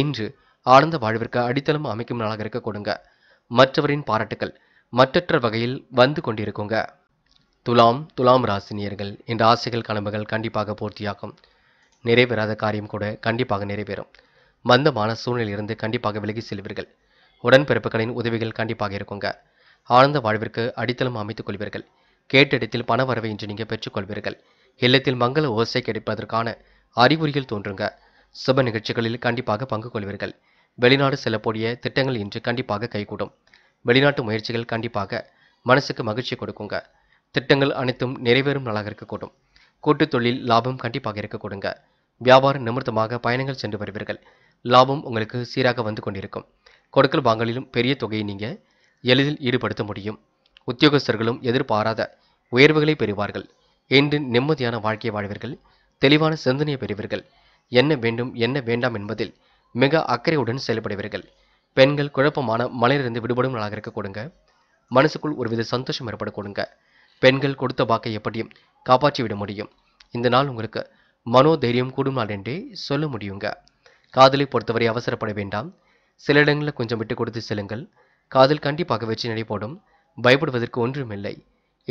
இன்று ஆனந்த வாழ்விற்கு அடித்தளம் அமைக்கும் நாளாக இருக்க கொடுங்க மற்றவரின் பாராட்டுக்கள் மற்றற்ற வகையில் வந்து கொண்டிருக்குங்க துலாம் துலாம் ராசினியர்கள் என்ற ஆசைகள் கனவுகள் கண்டிப்பாக பூர்த்தியாகும் நிறைவேறாத காரியம் கூட கண்டிப்பாக நிறைவேறும் மந்தமான சூழ்நிலையிலிருந்து கண்டிப்பாக விலகி செல்வீர்கள் உடன்பிறப்புகளின் உதவிகள் கண்டிப்பாக இருக்குங்க ஆனந்த வாழ்விற்கு அடித்தளம் அமைத்துக் கொள்வீர்கள் கேட்டிடத்தில் வரவை இன்று நீங்கள் பெற்றுக்கொள்வீர்கள் இல்லத்தில் மங்கள ஓசை கிடைப்பதற்கான அறிகுறிகள் தோன்றுங்க சுப நிகழ்ச்சிகளில் கண்டிப்பாக பங்கு கொள்வீர்கள் வெளிநாடு செல்லக்கூடிய திட்டங்கள் இன்று கண்டிப்பாக கைகூடும் வெளிநாட்டு முயற்சிகள் கண்டிப்பாக மனசுக்கு மகிழ்ச்சி கொடுக்குங்க திட்டங்கள் அனைத்தும் நிறைவேறும் நாளாக இருக்கக்கூடும் கூட்டு தொழில் லாபம் கண்டிப்பாக இருக்கக்கூடுங்க வியாபாரம் நிமித்தமாக பயணங்கள் சென்று வருவீர்கள் லாபம் உங்களுக்கு சீராக வந்து கொண்டிருக்கும் கொடுக்கல் வாங்கலிலும் பெரிய தொகையை நீங்கள் எளிதில் ஈடுபடுத்த முடியும் உத்தியோகஸ்தர்களும் எதிர்பாராத உயர்வுகளை பெறுவார்கள் என்று நிம்மதியான வாழ்க்கையை வாழ்வீர்கள் தெளிவான சிந்தனையை பெறுவீர்கள் என்ன வேண்டும் என்ன வேண்டாம் என்பதில் மிக அக்கறையுடன் செயல்படுவீர்கள் பெண்கள் குழப்பமான மலையிலிருந்து விடுபடும் நாளாக இருக்க கொடுங்க மனசுக்குள் ஒருவித சந்தோஷம் ஏற்பட கொடுங்க பெண்கள் கொடுத்த வாக்கை எப்படியும் காப்பாற்றி விட முடியும் இந்த நாள் உங்களுக்கு மனோதைரியம் கூடும் நாள் என்றே சொல்ல முடியுங்க காதலை பொறுத்தவரை அவசரப்பட வேண்டாம் சில இடங்களில் கொஞ்சம் விட்டு கொடுத்து செல்லுங்கள் காதல் கண்டிப்பாக வச்சு நினைப்போடும் பயப்படுவதற்கு ஒன்றுமில்லை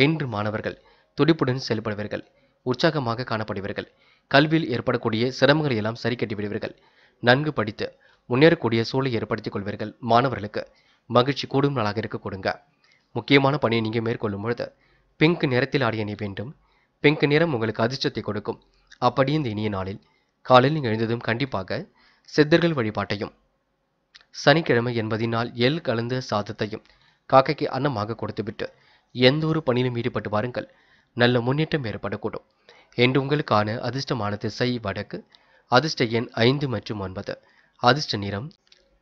என்று மாணவர்கள் துடிப்புடன் செயல்படுவீர்கள் உற்சாகமாக காணப்படுவீர்கள் கல்வியில் ஏற்படக்கூடிய சிரமங்களை எல்லாம் சரி கட்டி விடுவீர்கள் நன்கு படித்து முன்னேறக்கூடிய சூழலை ஏற்படுத்திக் கொள்வீர்கள் மாணவர்களுக்கு மகிழ்ச்சி கூடும் நாளாக இருக்க கொடுங்க முக்கியமான பணியை நீங்கள் மேற்கொள்ளும் பொழுது பிங்க் நிறத்தில் ஆடிய நீ வேண்டும் பிங்க் நிறம் உங்களுக்கு அதிர்ஷ்டத்தை கொடுக்கும் அப்படி இந்த இனிய நாளில் காலையில் நீங்கள் எழுந்ததும் கண்டிப்பாக சித்தர்கள் வழிபாட்டையும் சனிக்கிழமை என்பதினால் எல் கலந்த சாதத்தையும் காக்கைக்கு அன்னமாக கொடுத்துவிட்டு எந்த ஒரு பணியிலும் ஈடுபட்டு வாருங்கள் நல்ல முன்னேற்றம் ஏற்படக்கூடும் என்று உங்களுக்கான அதிர்ஷ்டமான திசை வடக்கு அதிர்ஷ்ட எண் ஐந்து மற்றும் ஒன்பது அதிர்ஷ்ட நிறம்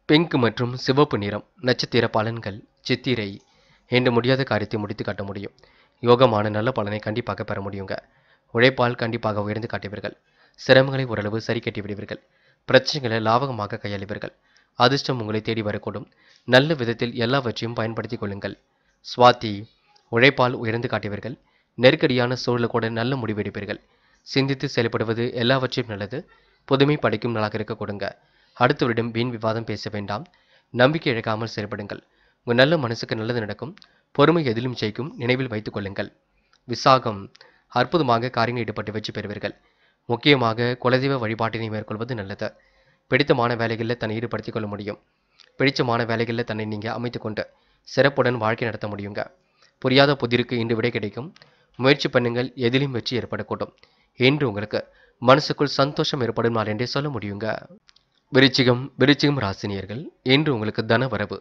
பிங்க் மற்றும் சிவப்பு நிறம் நட்சத்திர பலன்கள் சித்திரை என்று முடியாத காரியத்தை முடித்து காட்ட முடியும் யோகமான நல்ல பலனை கண்டிப்பாக பெற முடியுங்க உழைப்பால் கண்டிப்பாக உயர்ந்து காட்டுவீர்கள் சிரமங்களை ஓரளவு சரி கட்டி விடுவீர்கள் பிரச்சனைகளை லாபகமாக கையாளுவீர்கள் அதிர்ஷ்டம் உங்களை தேடி வரக்கூடும் நல்ல விதத்தில் எல்லாவற்றையும் பயன்படுத்திக் கொள்ளுங்கள் சுவாதி உழைப்பால் உயர்ந்து காட்டுவீர்கள் நெருக்கடியான சூழலை கூட நல்ல முடிவெடுப்பீர்கள் சிந்தித்து செயல்படுவது எல்லாவற்றையும் நல்லது புதுமை படைக்கும் நலாக இருக்க கொடுங்க அடுத்தவரிடம் வீண் விவாதம் பேச வேண்டாம் நம்பிக்கை இழக்காமல் செயல்படுங்கள் உங்கள் நல்ல மனசுக்கு நல்லது நடக்கும் பொறுமை எதிலும் ஜெயிக்கும் நினைவில் வைத்துக் கொள்ளுங்கள் விசாகம் அற்புதமாக காரியங்கள் ஈடுபட்டு வெற்றி பெறுவீர்கள் முக்கியமாக குலதெய்வ வழிபாட்டினை மேற்கொள்வது நல்லது பிடித்தமான வேலைகளில் தன்னை ஈடுபடுத்திக் கொள்ள முடியும் பிடித்தமான வேலைகளில் தன்னை நீங்கள் அமைத்துக்கொண்டு சிறப்புடன் வாழ்க்கை நடத்த முடியுங்க புரியாத புதிருக்கு இன்று விடை கிடைக்கும் முயற்சி பண்ணுங்கள் எதிலும் வெற்றி ஏற்படக்கூடும் இன்று உங்களுக்கு மனசுக்குள் சந்தோஷம் ஏற்படும் நாள் என்றே சொல்ல முடியுங்க விருச்சிகம் விருச்சிகம் ராசினியர்கள் இன்று உங்களுக்கு தன வரவு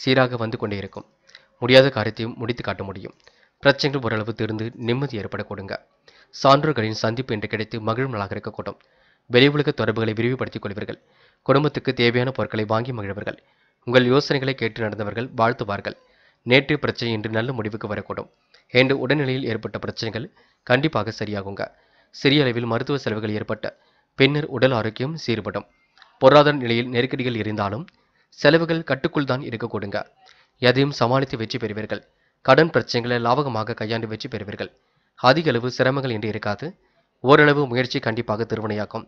சீராக வந்து கொண்டே இருக்கும் முடியாத காரியத்தையும் முடித்து காட்ட முடியும் பிரச்சனைகள் ஓரளவு திருந்து நிம்மதி ஏற்படக்கூடுங்க சான்றோர்களின் சந்திப்பு என்று கிடைத்து மகிழும் நாளாக இருக்கக்கூடும் வெளி உலக தொடர்புகளை விரிவுபடுத்திக் கொள்வீர்கள் குடும்பத்துக்கு தேவையான பொருட்களை வாங்கி மகிழ்வர்கள் உங்கள் யோசனைகளை கேட்டு நடந்தவர்கள் வாழ்த்துவார்கள் நேற்று பிரச்சனை இன்று நல்ல முடிவுக்கு வரக்கூடும் என்று உடல்நிலையில் ஏற்பட்ட பிரச்சனைகள் கண்டிப்பாக சரியாகுங்க சிறிய அளவில் மருத்துவ செலவுகள் ஏற்பட்ட பின்னர் உடல் ஆரோக்கியம் சீர்படும் பொருளாதார நிலையில் நெருக்கடிகள் இருந்தாலும் செலவுகள் கட்டுக்குள் தான் இருக்கக்கூடுங்க எதையும் சமாளித்து வெற்றி பெறுவீர்கள் கடன் பிரச்சனைகளை லாபகமாக கையாண்டு வெற்றி பெறுவீர்கள் அதிக அளவு சிரமங்கள் என்று இருக்காது ஓரளவு முயற்சி கண்டிப்பாக திருவனையாக்கும்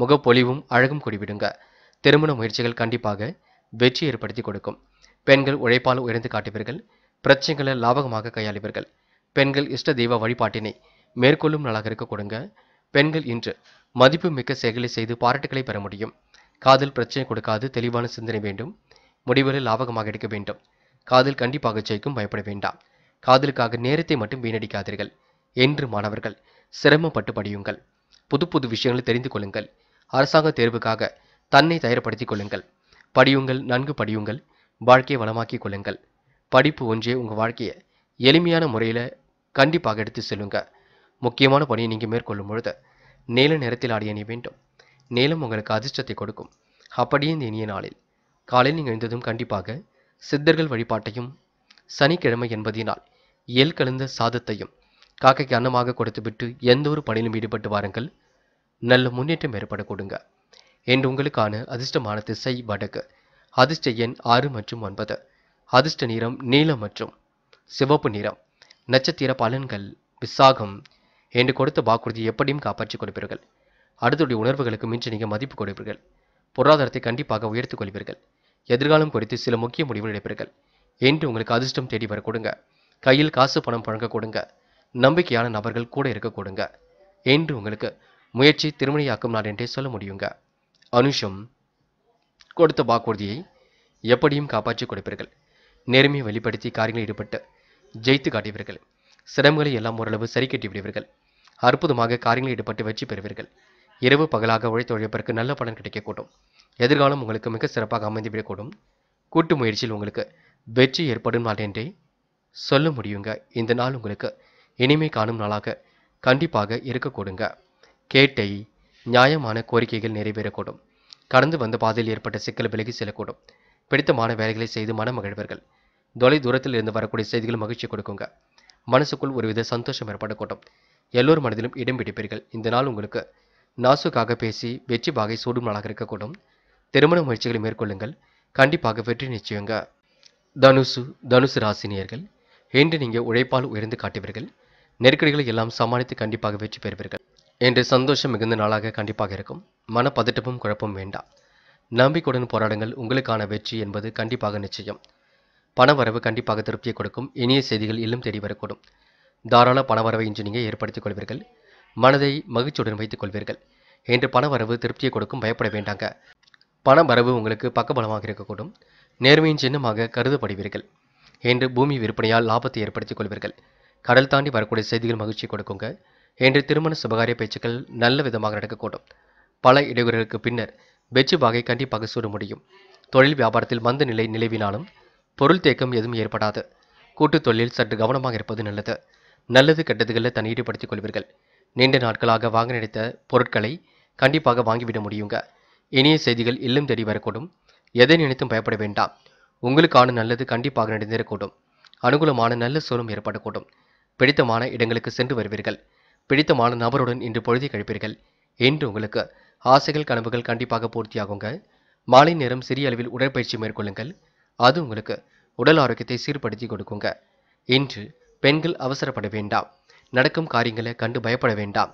முகப்பொலிவும் அழகும் குடிவிடுங்க திருமண முயற்சிகள் கண்டிப்பாக வெற்றி ஏற்படுத்தி கொடுக்கும் பெண்கள் உழைப்பால் உயர்ந்து காட்டுவீர்கள் பிரச்சனைகளை லாபகமாக கையாளுவீர்கள் பெண்கள் இஷ்ட தெய்வ வழிபாட்டினை மேற்கொள்ளும் நாளாக இருக்க கொடுங்க பெண்கள் இன்று மதிப்பு மிக்க செயல்களை செய்து பாராட்டுகளை பெற முடியும் காதல் பிரச்சனை கொடுக்காது தெளிவான சிந்தனை வேண்டும் முடிவுகளை லாபகமாக எடுக்க வேண்டும் காதல் கண்டிப்பாக ஜெயிக்கும் பயப்பட வேண்டாம் காதலுக்காக நேரத்தை மட்டும் வீணடிக்காதீர்கள் என்று மாணவர்கள் சிரமப்பட்டு படியுங்கள் புது புது விஷயங்களை தெரிந்து கொள்ளுங்கள் அரசாங்க தேர்வுக்காக தன்னை தயார்படுத்திக் கொள்ளுங்கள் படியுங்கள் நன்கு படியுங்கள் வாழ்க்கையை வளமாக்கி கொள்ளுங்கள் படிப்பு ஒன்றே உங்கள் வாழ்க்கையை எளிமையான முறையில் கண்டிப்பாக எடுத்து செல்லுங்க முக்கியமான பணியை நீங்கள் மேற்கொள்ளும் பொழுது நீல நேரத்தில் ஆடிய வேண்டும் நீளம் உங்களுக்கு அதிர்ஷ்டத்தை கொடுக்கும் அப்படியே இந்த இனிய நாளில் காலையில் நீங்கள் எழுந்ததும் கண்டிப்பாக சித்தர்கள் வழிபாட்டையும் சனிக்கிழமை என்பதினால் இயல் கலந்த சாதத்தையும் காக்கைக்கு அன்னமாக கொடுத்துவிட்டு எந்த ஒரு பணியிலும் ஈடுபட்டு வாருங்கள் நல்ல முன்னேற்றம் ஏற்பட கொடுங்க என்று உங்களுக்கான அதிர்ஷ்டமான திசை வடக்கு அதிர்ஷ்ட எண் ஆறு மற்றும் ஒன்பது அதிர்ஷ்ட நிறம் நீலம் மற்றும் சிவப்பு நிறம் நட்சத்திர பலன்கள் விசாகம் என்று கொடுத்த வாக்குறுதி எப்படியும் காப்பாற்றிக் கொடுப்பீர்கள் அடுத்துடைய உணர்வுகளுக்கு மிஞ்சி நீங்கள் மதிப்பு கொடுப்பீர்கள் பொருளாதாரத்தை கண்டிப்பாக உயர்த்திக் கொள்வீர்கள் எதிர்காலம் குறித்து சில முக்கிய முடிவுகள் எடுப்பீர்கள் என்று உங்களுக்கு அதிர்ஷ்டம் தேடி வர கொடுங்க கையில் காசு பணம் வழங்க கொடுங்க நம்பிக்கையான நபர்கள் கூட இருக்க கொடுங்க என்று உங்களுக்கு முயற்சி திருமணியாக்கும் நான் என்றே சொல்ல முடியுங்க அனுஷம் கொடுத்த வாக்குறுதியை எப்படியும் காப்பாற்றி கொடுப்பீர்கள் நேர்மையை வெளிப்படுத்தி காரியங்களில் ஈடுபட்டு ஜெயித்து காட்டுவீர்கள் சிரமங்களை எல்லாம் ஓரளவு சரி கட்டி விடுவீர்கள் அற்புதமாக காரியங்களில் ஈடுபட்டு வெற்றி பெறுவீர்கள் இரவு பகலாக உழைத்து உழைப்பதற்கு நல்ல பலன் கிடைக்கக்கூடும் எதிர்காலம் உங்களுக்கு மிக சிறப்பாக அமைந்துவிடக்கூடும் கூட்டு முயற்சியில் உங்களுக்கு வெற்றி ஏற்படும் நாள் என்றே சொல்ல முடியுங்க இந்த நாள் உங்களுக்கு இனிமை காணும் நாளாக கண்டிப்பாக இருக்கக்கூடுங்க கேட்டை நியாயமான கோரிக்கைகள் நிறைவேறக்கூடும் கடந்து வந்த பாதையில் ஏற்பட்ட சிக்கல் விலகி செல்லக்கூடும் பிடித்தமான வேலைகளை செய்து மனமகிழ்வர்கள் தொலை தூரத்தில் இருந்து வரக்கூடிய செய்திகள் மகிழ்ச்சி கொடுக்குங்க மனசுக்குள் ஒருவித சந்தோஷம் ஏற்படக்கூடும் எல்லோர் மனதிலும் இடம் பிடிப்பீர்கள் இந்த நாள் உங்களுக்கு நாசுக்காக பேசி வெற்றி பாகை சூடும் நாளாக இருக்கக்கூடும் திருமண முயற்சிகளை மேற்கொள்ளுங்கள் கண்டிப்பாக வெற்றி நிச்சயங்க தனுசு தனுசு ராசினியர்கள் இன்று நீங்கள் உழைப்பால் உயர்ந்து காட்டுவீர்கள் நெருக்கடிகளை எல்லாம் சமாளித்து கண்டிப்பாக வெற்றி பெறுவீர்கள் என்று சந்தோஷம் மிகுந்த நாளாக கண்டிப்பாக இருக்கும் மனப்பதட்டமும் குழப்பம் வேண்டாம் நம்பிக்கையுடன் போராடுங்கள் உங்களுக்கான வெற்றி என்பது கண்டிப்பாக நிச்சயம் பணவரவு கண்டிப்பாக திருப்தியை கொடுக்கும் இனிய செய்திகள் இல்லம் தேடி வரக்கூடும் தாராள பணவரவை இன்று நீங்கள் ஏற்படுத்திக் கொள்வீர்கள் மனதை மகிழ்ச்சியுடன் வைத்துக் கொள்வீர்கள் இன்று பணவரவு திருப்தியை கொடுக்கும் பயப்பட வேண்டாங்க பணவரவு உங்களுக்கு பக்கபலமாக இருக்கக்கூடும் நேர்மையின் சின்னமாக கருதப்படுவீர்கள் இன்று பூமி விற்பனையால் லாபத்தை ஏற்படுத்திக் கொள்வீர்கள் கடல் தாண்டி வரக்கூடிய செய்திகள் மகிழ்ச்சி கொடுக்குங்க இன்று திருமண சுபகாரிய பேச்சுக்கள் நல்ல விதமாக நடக்கக்கூடும் பல இடைவெளிகளுக்கு பின்னர் பெச்சு பாகை கண்டிப்பாக சூட முடியும் தொழில் வியாபாரத்தில் மந்த நிலை நிலவினாலும் பொருள் தேக்கம் எதுவும் ஏற்படாது கூட்டுத் தொழிலில் சற்று கவனமாக இருப்பது நல்லது நல்லது கெட்டதுகளில் தன் ஈடுபடுத்திக் கொள்வீர்கள் நீண்ட நாட்களாக வாங்க நினைத்த பொருட்களை கண்டிப்பாக வாங்கிவிட முடியுங்க இனிய செய்திகள் இல்லம் தேடி வரக்கூடும் எதை நினைத்தும் பயப்பட வேண்டாம் உங்களுக்கான நல்லது கண்டிப்பாக நடந்திருக்கூடும் அனுகூலமான நல்ல சூழலும் ஏற்படக்கூடும் பிடித்தமான இடங்களுக்கு சென்று வருவீர்கள் பிடித்தமான நபருடன் இன்று பொழுதை கழிப்பீர்கள் என்று உங்களுக்கு ஆசைகள் கனவுகள் கண்டிப்பாக பூர்த்தியாகுங்க மாலை நேரம் சிறிய அளவில் உடற்பயிற்சி மேற்கொள்ளுங்கள் அது உங்களுக்கு உடல் ஆரோக்கியத்தை சீர்படுத்தி கொடுக்குங்க இன்று பெண்கள் அவசரப்பட வேண்டாம் நடக்கும் காரியங்களை கண்டு பயப்பட வேண்டாம்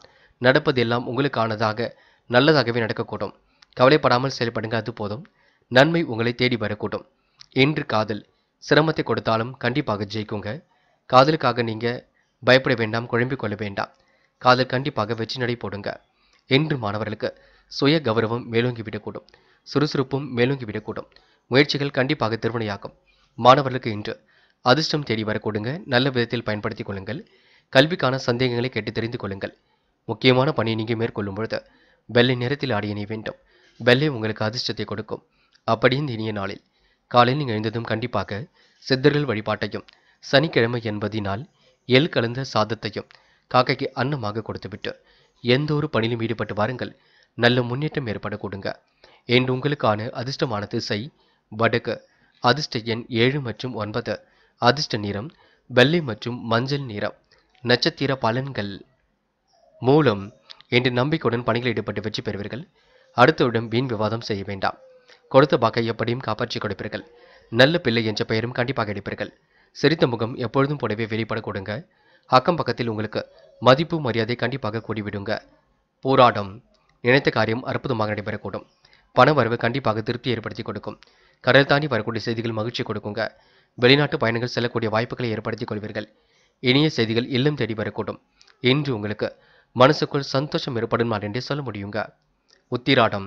நடப்பதெல்லாம் உங்களுக்கானதாக நல்லதாகவே நடக்கக்கூடும் கவலைப்படாமல் செயல்படுங்க அது போதும் நன்மை உங்களை தேடி வரக்கூடும் இன்று காதல் சிரமத்தை கொடுத்தாலும் கண்டிப்பாக ஜெயிக்குங்க காதலுக்காக நீங்கள் பயப்பட வேண்டாம் குழம்பிக் கொள்ள வேண்டாம் காதல் கண்டிப்பாக வெற்றி நடை போடுங்க என்று மாணவர்களுக்கு சுய கௌரவம் மேலோங்கிவிடக்கூடும் சுறுசுறுப்பும் மேலோங்கிவிடக்கூடும் முயற்சிகள் கண்டிப்பாக திருவனையாகும் மாணவர்களுக்கு இன்று அதிர்ஷ்டம் தேடி வரக்கூடுங்க நல்ல விதத்தில் பயன்படுத்திக் கொள்ளுங்கள் கல்விக்கான சந்தேகங்களை கேட்டு தெரிந்து கொள்ளுங்கள் முக்கியமான பணியை நீங்கள் மேற்கொள்ளும் பொழுது வெள்ளை நிறத்தில் ஆடிய நீ வேண்டும் வெள்ளை உங்களுக்கு அதிர்ஷ்டத்தை கொடுக்கும் அப்படியும் இனிய நாளில் காலையில் நீங்கள் எழுந்ததும் கண்டிப்பாக சித்தர்கள் வழிபாட்டையும் சனிக்கிழமை என்பதினால் எல் கலந்த சாதத்தையும் காக்கைக்கு அன்னமாக கொடுத்துவிட்டு எந்த ஒரு பணியிலும் ஈடுபட்டு வாருங்கள் நல்ல முன்னேற்றம் ஏற்பட கொடுங்க என்று உங்களுக்கான அதிர்ஷ்டமான திசை வடக்கு அதிர்ஷ்ட எண் ஏழு மற்றும் ஒன்பது அதிர்ஷ்ட நிறம் வெள்ளை மற்றும் மஞ்சள் நிறம் நட்சத்திர பலன்கள் மூலம் என்று நம்பிக்கையுடன் பணிகள் ஈடுபட்டு வெற்றி பெறுவீர்கள் அடுத்தவுடன் வீண் விவாதம் செய்ய வேண்டாம் கொடுத்த பாக்கை எப்படியும் காப்பாற்றி கொடுப்பீர்கள் நல்ல பிள்ளை என்ற பெயரும் கண்டிப்பாக எடுப்பீர்கள் சிரித்த முகம் எப்பொழுதும் போலவே வெளிப்பட கொடுங்க அக்கம் பக்கத்தில் உங்களுக்கு மதிப்பு மரியாதை கண்டிப்பாக கூடிவிடுங்க போராடம் நினைத்த காரியம் அற்புதமாக நடைபெறக்கூடும் பண வரவு கண்டிப்பாக திருப்தி ஏற்படுத்தி கொடுக்கும் கடல் தாண்டி வரக்கூடிய செய்திகள் மகிழ்ச்சி கொடுக்குங்க வெளிநாட்டு பயணங்கள் செல்லக்கூடிய வாய்ப்புகளை ஏற்படுத்திக் கொள்வீர்கள் இனிய செய்திகள் இல்லம் தேடி வரக்கூடும் இன்று உங்களுக்கு மனசுக்குள் சந்தோஷம் ஏற்படும் நான் என்றே சொல்ல முடியுங்க உத்திராடம்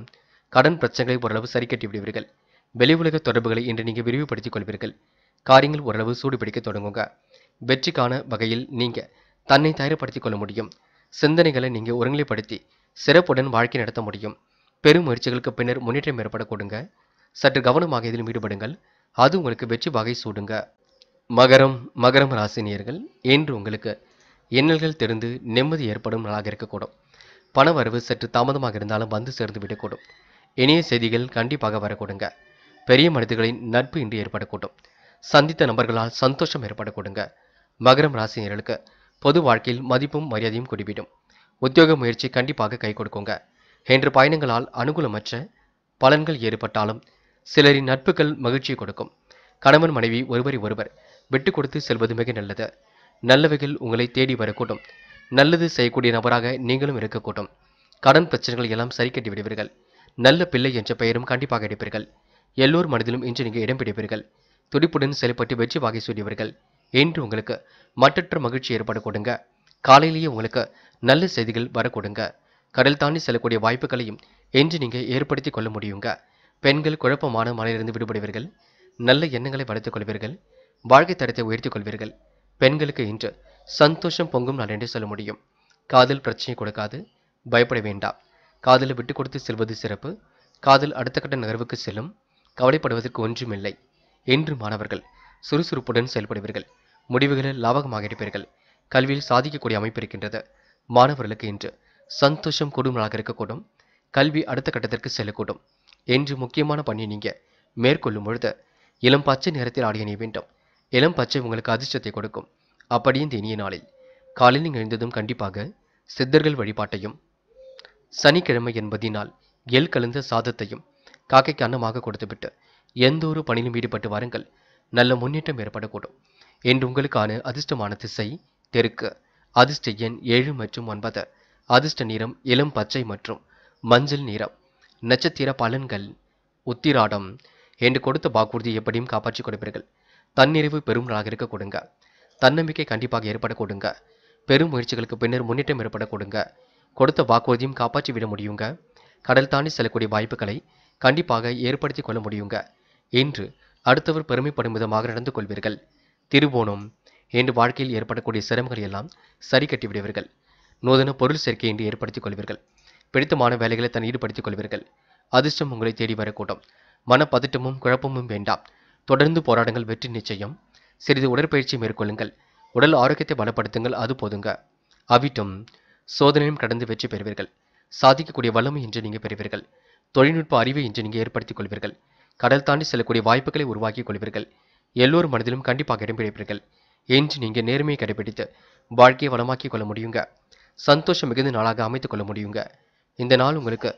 கடன் பிரச்சனைகளை ஓரளவு சரி கட்டி விடுவீர்கள் வெளி உலக தொடர்புகளை இன்று நீங்கள் விரிவுபடுத்திக் கொள்வீர்கள் காரியங்கள் ஓரளவு சூடுபிடிக்க தொடங்குங்க வெற்றிக்கான வகையில் நீங்கள் தன்னை தயார்படுத்திக் கொள்ள முடியும் சிந்தனைகளை நீங்கள் ஒருங்கிணைப்படுத்தி சிறப்புடன் வாழ்க்கை நடத்த முடியும் பெரும் முயற்சிகளுக்கு பின்னர் முன்னேற்றம் ஏற்பட கொடுங்க சற்று கவனமாக இதில் ஈடுபடுங்கள் அது உங்களுக்கு வெற்றி வகை சூடுங்க மகரம் மகரம் ராசினியர்கள் இன்று உங்களுக்கு எண்ணல்கள் தெரிந்து நிம்மதி ஏற்படும் நாளாக இருக்கக்கூடும் பண வரவு சற்று தாமதமாக இருந்தாலும் வந்து சேர்ந்து விடக்கூடும் இணைய செய்திகள் கண்டிப்பாக வரக்கூடுங்க பெரிய மனிதர்களின் நட்பு இன்று ஏற்படக்கூடும் சந்தித்த நபர்களால் சந்தோஷம் ஏற்படக்கூடுங்க மகரம் ராசினியர்களுக்கு பொது வாழ்க்கையில் மதிப்பும் மரியாதையும் குடிவிடும் உத்தியோக முயற்சி கண்டிப்பாக கை கொடுக்குங்க என்று பயணங்களால் அனுகூலமற்ற பலன்கள் ஏற்பட்டாலும் சிலரின் நட்புகள் மகிழ்ச்சி கொடுக்கும் கணவன் மனைவி ஒருவரை ஒருவர் விட்டு கொடுத்து செல்வது மிக நல்லது நல்லவைகள் உங்களை தேடி வரக்கூடும் நல்லது செய்யக்கூடிய நபராக நீங்களும் இருக்கக்கூடும் கடன் பிரச்சனைகள் எல்லாம் சரி கட்டி விடுவீர்கள் நல்ல பிள்ளை என்ற பெயரும் கண்டிப்பாக எடுப்பீர்கள் எல்லோர் மனதிலும் இன்று நீங்கள் இடம் பிடிப்பீர்கள் துடிப்புடன் செயல்பட்டு வெற்றி வாகை சூடியவர்கள் என்று உங்களுக்கு மற்றற்ற மகிழ்ச்சி கொடுங்க காலையிலேயே உங்களுக்கு நல்ல செய்திகள் வரக்கூடுங்க கடல் தாண்டி செல்லக்கூடிய வாய்ப்புகளையும் என்று நீங்கள் ஏற்படுத்தி கொள்ள முடியுங்க பெண்கள் குழப்பமான மனையிலிருந்து விடுபடுவீர்கள் நல்ல எண்ணங்களை வளர்த்துக் கொள்வீர்கள் வாழ்க்கை தரத்தை உயர்த்தி கொள்வீர்கள் பெண்களுக்கு இன்று சந்தோஷம் பொங்கும் நாள் என்று சொல்ல முடியும் காதல் பிரச்சனை கொடுக்காது பயப்பட வேண்டாம் காதலை விட்டு கொடுத்து செல்வது சிறப்பு காதல் அடுத்த கட்ட நகர்வுக்கு செல்லும் கவலைப்படுவதற்கு ஒன்றுமில்லை என்று மாணவர்கள் சுறுசுறுப்புடன் செயல்படுவீர்கள் முடிவுகளில் லாபகமாக இருப்பீர்கள் கல்வியில் சாதிக்கக்கூடிய அமைப்பு இருக்கின்றது மாணவர்களுக்கு இன்று சந்தோஷம் கூடுமலாக இருக்கக்கூடும் கல்வி அடுத்த கட்டத்திற்கு செல்லக்கூடும் என்று முக்கியமான பணியை நீங்கள் மேற்கொள்ளும் பொழுது இளம் பச்சை நேரத்தில் ஆடிய வேண்டும் இளம் பச்சை உங்களுக்கு அதிர்ஷ்டத்தை கொடுக்கும் அப்படியே இந்த இனிய நாளில் காலையில் எழுந்ததும் கண்டிப்பாக சித்தர்கள் வழிபாட்டையும் சனிக்கிழமை என்பதினால் எல் கலந்த சாதத்தையும் காக்கைக்கு அன்னமாக கொடுத்துவிட்டு எந்த ஒரு பணியிலும் ஈடுபட்டு வாருங்கள் நல்ல முன்னேற்றம் ஏற்படக்கூடும் என்று உங்களுக்கான அதிர்ஷ்டமான திசை தெருக்கு அதிர்ஷ்ட எண் ஏழு மற்றும் ஒன்பது அதிர்ஷ்ட நிறம் இளம் பச்சை மற்றும் மஞ்சள் நிறம் நட்சத்திர பலன்கள் உத்திராடம் என்று கொடுத்த வாக்குறுதி எப்படியும் காப்பாற்றிக் கொடுப்பீர்கள் தன்னிறைவு பெரும் இருக்க கொடுங்க தன்னம்பிக்கை கண்டிப்பாக ஏற்பட கொடுங்க பெரும் முயற்சிகளுக்கு பின்னர் முன்னேற்றம் ஏற்பட கொடுங்க கொடுத்த வாக்குறுதியும் காப்பாற்றி விட முடியுங்க கடல் தாண்டி செல்லக்கூடிய வாய்ப்புகளை கண்டிப்பாக ஏற்படுத்தி கொள்ள முடியுங்க இன்று அடுத்தவர் பெருமைப்படும் விதமாக நடந்து கொள்வீர்கள் திருவோணம் என்று வாழ்க்கையில் ஏற்படக்கூடிய சிரமங்கள் எல்லாம் சரி கட்டிவிடுவீர்கள் நூதன பொருள் சேர்க்கை என்று ஏற்படுத்திக் கொள்வீர்கள் பிடித்தமான வேலைகளை தன் ஈடுபடுத்திக் கொள்வீர்கள் அதிர்ஷ்டம் உங்களை தேடி வரக்கூடும் மனப்பதட்டமும் குழப்பமும் வேண்டாம் தொடர்ந்து போராடுங்கள் வெற்றி நிச்சயம் சிறிது உடற்பயிற்சி மேற்கொள்ளுங்கள் உடல் ஆரோக்கியத்தை பலப்படுத்துங்கள் அது போதுங்க அவிட்டும் சோதனையும் கடந்து வெற்றி பெறுவீர்கள் சாதிக்கக்கூடிய வல்லமை என்று நீங்கள் பெறுவீர்கள் தொழில்நுட்ப அறிவை இன்று நீங்கள் ஏற்படுத்திக் கொள்வீர்கள் கடல் தாண்டி செல்லக்கூடிய வாய்ப்புகளை உருவாக்கிக் கொள்வீர்கள் எல்லோரும் மனதிலும் கண்டிப்பாக இடம் என்று நீங்கள் நேர்மையை கடைபிடித்து வாழ்க்கையை வளமாக்கிக் கொள்ள முடியுங்க சந்தோஷம் மிகுந்த நாளாக அமைத்துக் கொள்ள முடியுங்க இந்த நாள் உங்களுக்கு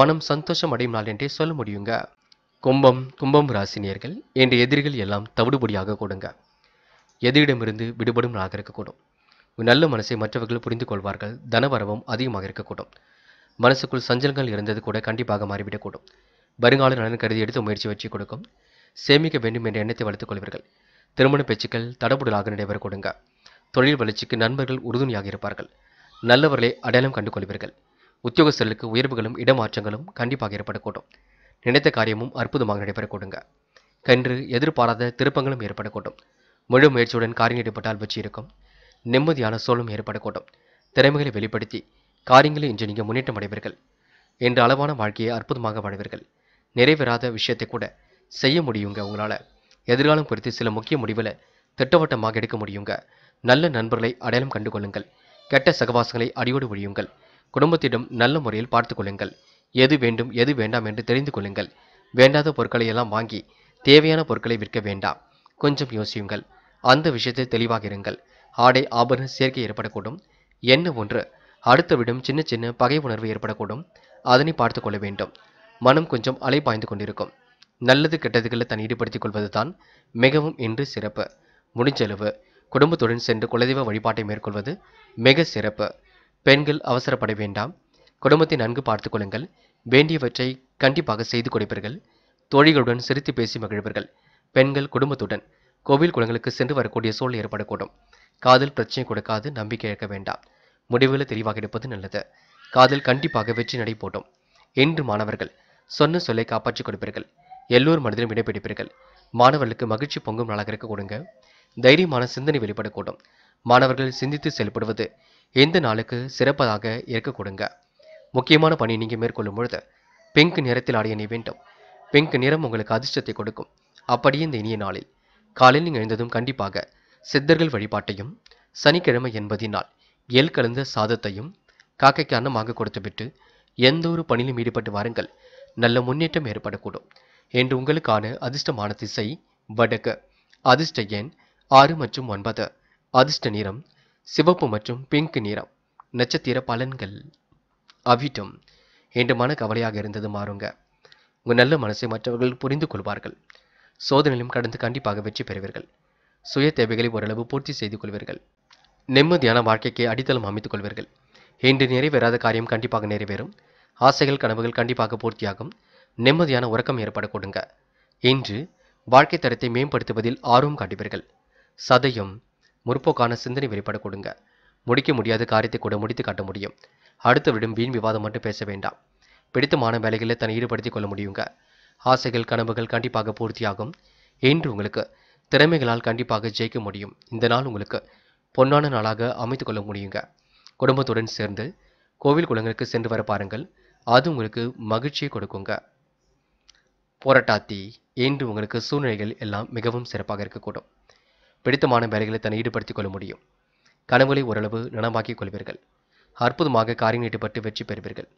மனம் சந்தோஷம் அடையும் நாள் என்றே சொல்ல முடியுங்க கும்பம் கும்பம் ராசினியர்கள் என்ற எதிரிகள் எல்லாம் தவிடுபடியாக கூடுங்க எதிரிடமிருந்து விடுபடும் நாளாக இருக்கக்கூடும் நல்ல மனசை மற்றவர்கள் புரிந்து கொள்வார்கள் தனவரவும் அதிகமாக இருக்கக்கூடும் மனசுக்குள் சஞ்சலங்கள் இருந்தது கூட கண்டிப்பாக மாறிவிடக்கூடும் வருங்கால நலன் கருதி எடுத்து முயற்சி வச்சு கொடுக்கும் சேமிக்க வேண்டும் என்ற எண்ணத்தை வளர்த்துக் கொள்வீர்கள் திருமண பேச்சுக்கள் தடபுடலாக நடைபெற கொடுங்க தொழில் வளர்ச்சிக்கு நண்பர்கள் உறுதுணையாக இருப்பார்கள் நல்லவர்களை அடையாளம் கண்டு கொள்வீர்கள் உத்தியோகஸ்தர்களுக்கு உயர்வுகளும் இடமாற்றங்களும் கண்டிப்பாக ஏற்படக்கூடும் நினைத்த காரியமும் அற்புதமாக கொடுங்க கன்று எதிர்பாராத திருப்பங்களும் ஏற்படக்கூடும் முழு முயற்சியுடன் காரியம் ஈடுபட்டால் வெற்றி இருக்கும் நிம்மதியான சோழம் ஏற்படக்கூடும் திறமைகளை வெளிப்படுத்தி காரியங்களை இன்று நீங்கள் முன்னேற்றம் அடைவீர்கள் என்ற அளவான வாழ்க்கையை அற்புதமாக வாழ்வீர்கள் நிறைவேறாத விஷயத்தை கூட செய்ய முடியுங்க உங்களால் எதிர்காலம் குறித்து சில முக்கிய முடிவுகளை திட்டவட்டமாக எடுக்க முடியுங்க நல்ல நண்பர்களை அடையாளம் கண்டு கொள்ளுங்கள் கெட்ட சகவாசங்களை அடியோடு ஒழியுங்கள் குடும்பத்திடம் நல்ல முறையில் பார்த்து கொள்ளுங்கள் எது வேண்டும் எது வேண்டாம் என்று தெரிந்து கொள்ளுங்கள் வேண்டாத பொருட்களை எல்லாம் வாங்கி தேவையான பொருட்களை விற்க வேண்டாம் கொஞ்சம் யோசியுங்கள் அந்த விஷயத்தில் தெளிவாக இருங்கள் ஆடை ஆபரண சேர்க்கை ஏற்படக்கூடும் என்ன ஒன்று அடுத்த விடும் சின்ன சின்ன பகை உணர்வு ஏற்படக்கூடும் அதனை பார்த்து கொள்ள வேண்டும் மனம் கொஞ்சம் அலை பாய்ந்து கொண்டிருக்கும் நல்லது கெட்டதுகளை தன் ஈடுபடுத்திக் கொள்வதுதான் மிகவும் இன்று சிறப்பு முடிஞ்சளவு குடும்பத்துடன் சென்று குலதெய்வ வழிபாட்டை மேற்கொள்வது மிக சிறப்பு பெண்கள் அவசரப்பட வேண்டாம் குடும்பத்தை நன்கு பார்த்து கொள்ளுங்கள் வேண்டியவற்றை கண்டிப்பாக செய்து கொடுப்பீர்கள் தோழிகளுடன் சிரித்து பேசி மகிழ்வீர்கள் பெண்கள் குடும்பத்துடன் கோவில் குளங்களுக்கு சென்று வரக்கூடிய சூழல் ஏற்படக்கூடும் காதல் பிரச்சனை கொடுக்காது நம்பிக்கை இழக்க வேண்டாம் முடிவுகளை தெளிவாக எடுப்பது நல்லது காதல் கண்டிப்பாக வெற்றி நடைபோட்டும் என்று மாணவர்கள் சொன்ன சொல்லை காப்பாற்றிக் கொடுப்பீர்கள் எல்லோர் மனதிலும் இடைப்பிடிப்பீர்கள் மாணவர்களுக்கு மகிழ்ச்சி பொங்கும் நாளாக இருக்க கொடுங்க தைரியமான சிந்தனை வெளிப்படக்கூடும் மாணவர்கள் சிந்தித்து செயல்படுவது எந்த நாளுக்கு சிறப்பதாக இருக்க கொடுங்க முக்கியமான பணி நீங்கள் மேற்கொள்ளும் பொழுது பிங்க் நிறத்தில் ஆடிய நீ வேண்டும் பிங்க் நிறம் உங்களுக்கு அதிர்ஷ்டத்தை கொடுக்கும் அப்படியே இந்த இனிய நாளில் காலையில் எழுந்ததும் கண்டிப்பாக சித்தர்கள் வழிபாட்டையும் சனிக்கிழமை என்பதினால் எல் கலந்த சாதத்தையும் காக்கைக்கு அன்னமாக கொடுத்துவிட்டு எந்த ஒரு பணியிலும் ஈடுபட்டு வாருங்கள் நல்ல முன்னேற்றம் ஏற்படக்கூடும் என்று உங்களுக்கான அதிர்ஷ்டமான திசை வடக்கு அதிர்ஷ்ட எண் ஆறு மற்றும் ஒன்பது அதிர்ஷ்ட நிறம் சிவப்பு மற்றும் பிங்க் நிறம் நட்சத்திர பலன்கள் அவிட்டம் என்று மன கவலையாக இருந்தது மாறுங்க உங்கள் நல்ல மனசை மற்றவர்கள் புரிந்து கொள்வார்கள் சோதனையிலும் கடந்து கண்டிப்பாக வெற்றி பெறுவீர்கள் சுய தேவைகளை ஓரளவு பூர்த்தி செய்து கொள்வீர்கள் நிம்மதியான வாழ்க்கைக்கு அடித்தளம் அமைத்துக் கொள்வீர்கள் இன்று நிறைவேறாத காரியம் கண்டிப்பாக நிறைவேறும் ஆசைகள் கனவுகள் கண்டிப்பாக பூர்த்தியாகும் நிம்மதியான உறக்கம் ஏற்பட கொடுங்க இன்று வாழ்க்கை தரத்தை மேம்படுத்துவதில் ஆர்வம் காட்டுவீர்கள் சதயம் முற்போக்கான சிந்தனை வெளிப்பட கொடுங்க முடிக்க முடியாத காரியத்தை கூட முடித்து காட்ட முடியும் விடும் வீண் விவாதம் மட்டும் பேச வேண்டாம் பிடித்தமான வேலைகளில் தன்னை ஈடுபடுத்திக் கொள்ள முடியுங்க ஆசைகள் கனவுகள் கண்டிப்பாக பூர்த்தியாகும் இன்று உங்களுக்கு திறமைகளால் கண்டிப்பாக ஜெயிக்க முடியும் இந்த நாள் உங்களுக்கு பொன்னான நாளாக அமைத்து கொள்ள முடியுங்க குடும்பத்துடன் சேர்ந்து கோவில் குளங்களுக்கு சென்று வர பாருங்கள் அது உங்களுக்கு மகிழ்ச்சியை கொடுக்குங்க போராட்டாத்தி என்று உங்களுக்கு சூழ்நிலைகள் எல்லாம் மிகவும் சிறப்பாக இருக்கக்கூடும் பிடித்தமான வேலைகளை தன்னை ஈடுபடுத்திக் கொள்ள முடியும் கனவுகளை ஓரளவு நனமாக்கிக் கொள்வீர்கள் அற்புதமாக காரியம் ஈடுபட்டு வெற்றி பெறுவீர்கள்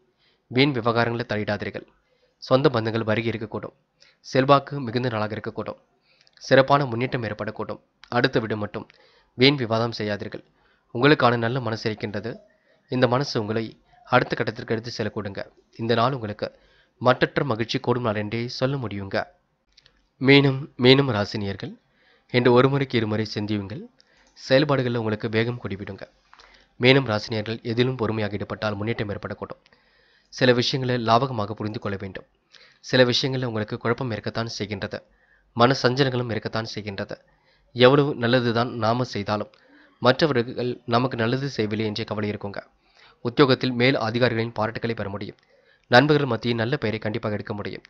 வீண் விவகாரங்களை தலையிடாதீர்கள் சொந்த பந்தங்கள் வருகி இருக்கக்கூடும் செல்வாக்கு மிகுந்த நாளாக இருக்கக்கூடும் சிறப்பான முன்னேற்றம் ஏற்படக்கூடும் அடுத்து விட மட்டும் வீண் விவாதம் செய்யாதீர்கள் உங்களுக்கான நல்ல மனசு இருக்கின்றது இந்த மனசு உங்களை அடுத்த கட்டத்திற்கு எடுத்து செல்லக்கூடுங்க இந்த நாள் உங்களுக்கு மற்றற்ற மகிழ்ச்சி கூடும் நாள் என்றே சொல்ல முடியுங்க மீனம் மீனம் ராசினியர்கள் இன்று ஒரு முறைக்கு இருமுறை சிந்தியுங்கள் செயல்பாடுகளில் உங்களுக்கு வேகம் குடிவிடுங்க மீனம் ராசினியர்கள் எதிலும் பொறுமையாக ஈடுபட்டால் முன்னேற்றம் ஏற்படக்கூடும் சில விஷயங்களை லாபகமாக புரிந்து கொள்ள வேண்டும் சில விஷயங்களில் உங்களுக்கு குழப்பம் இருக்கத்தான் செய்கின்றது மன சஞ்சலங்களும் இருக்கத்தான் செய்கின்றது எவ்வளவு நல்லதுதான் நாம செய்தாலும் மற்றவர்கள் நமக்கு நல்லது செய்யவில்லை என்ற கவலை இருக்குங்க உத்தியோகத்தில் மேல் அதிகாரிகளின் பாராட்டுகளை பெற முடியும் நண்பர்கள் மத்தியில் நல்ல பெயரை கண்டிப்பாக எடுக்க முடியும்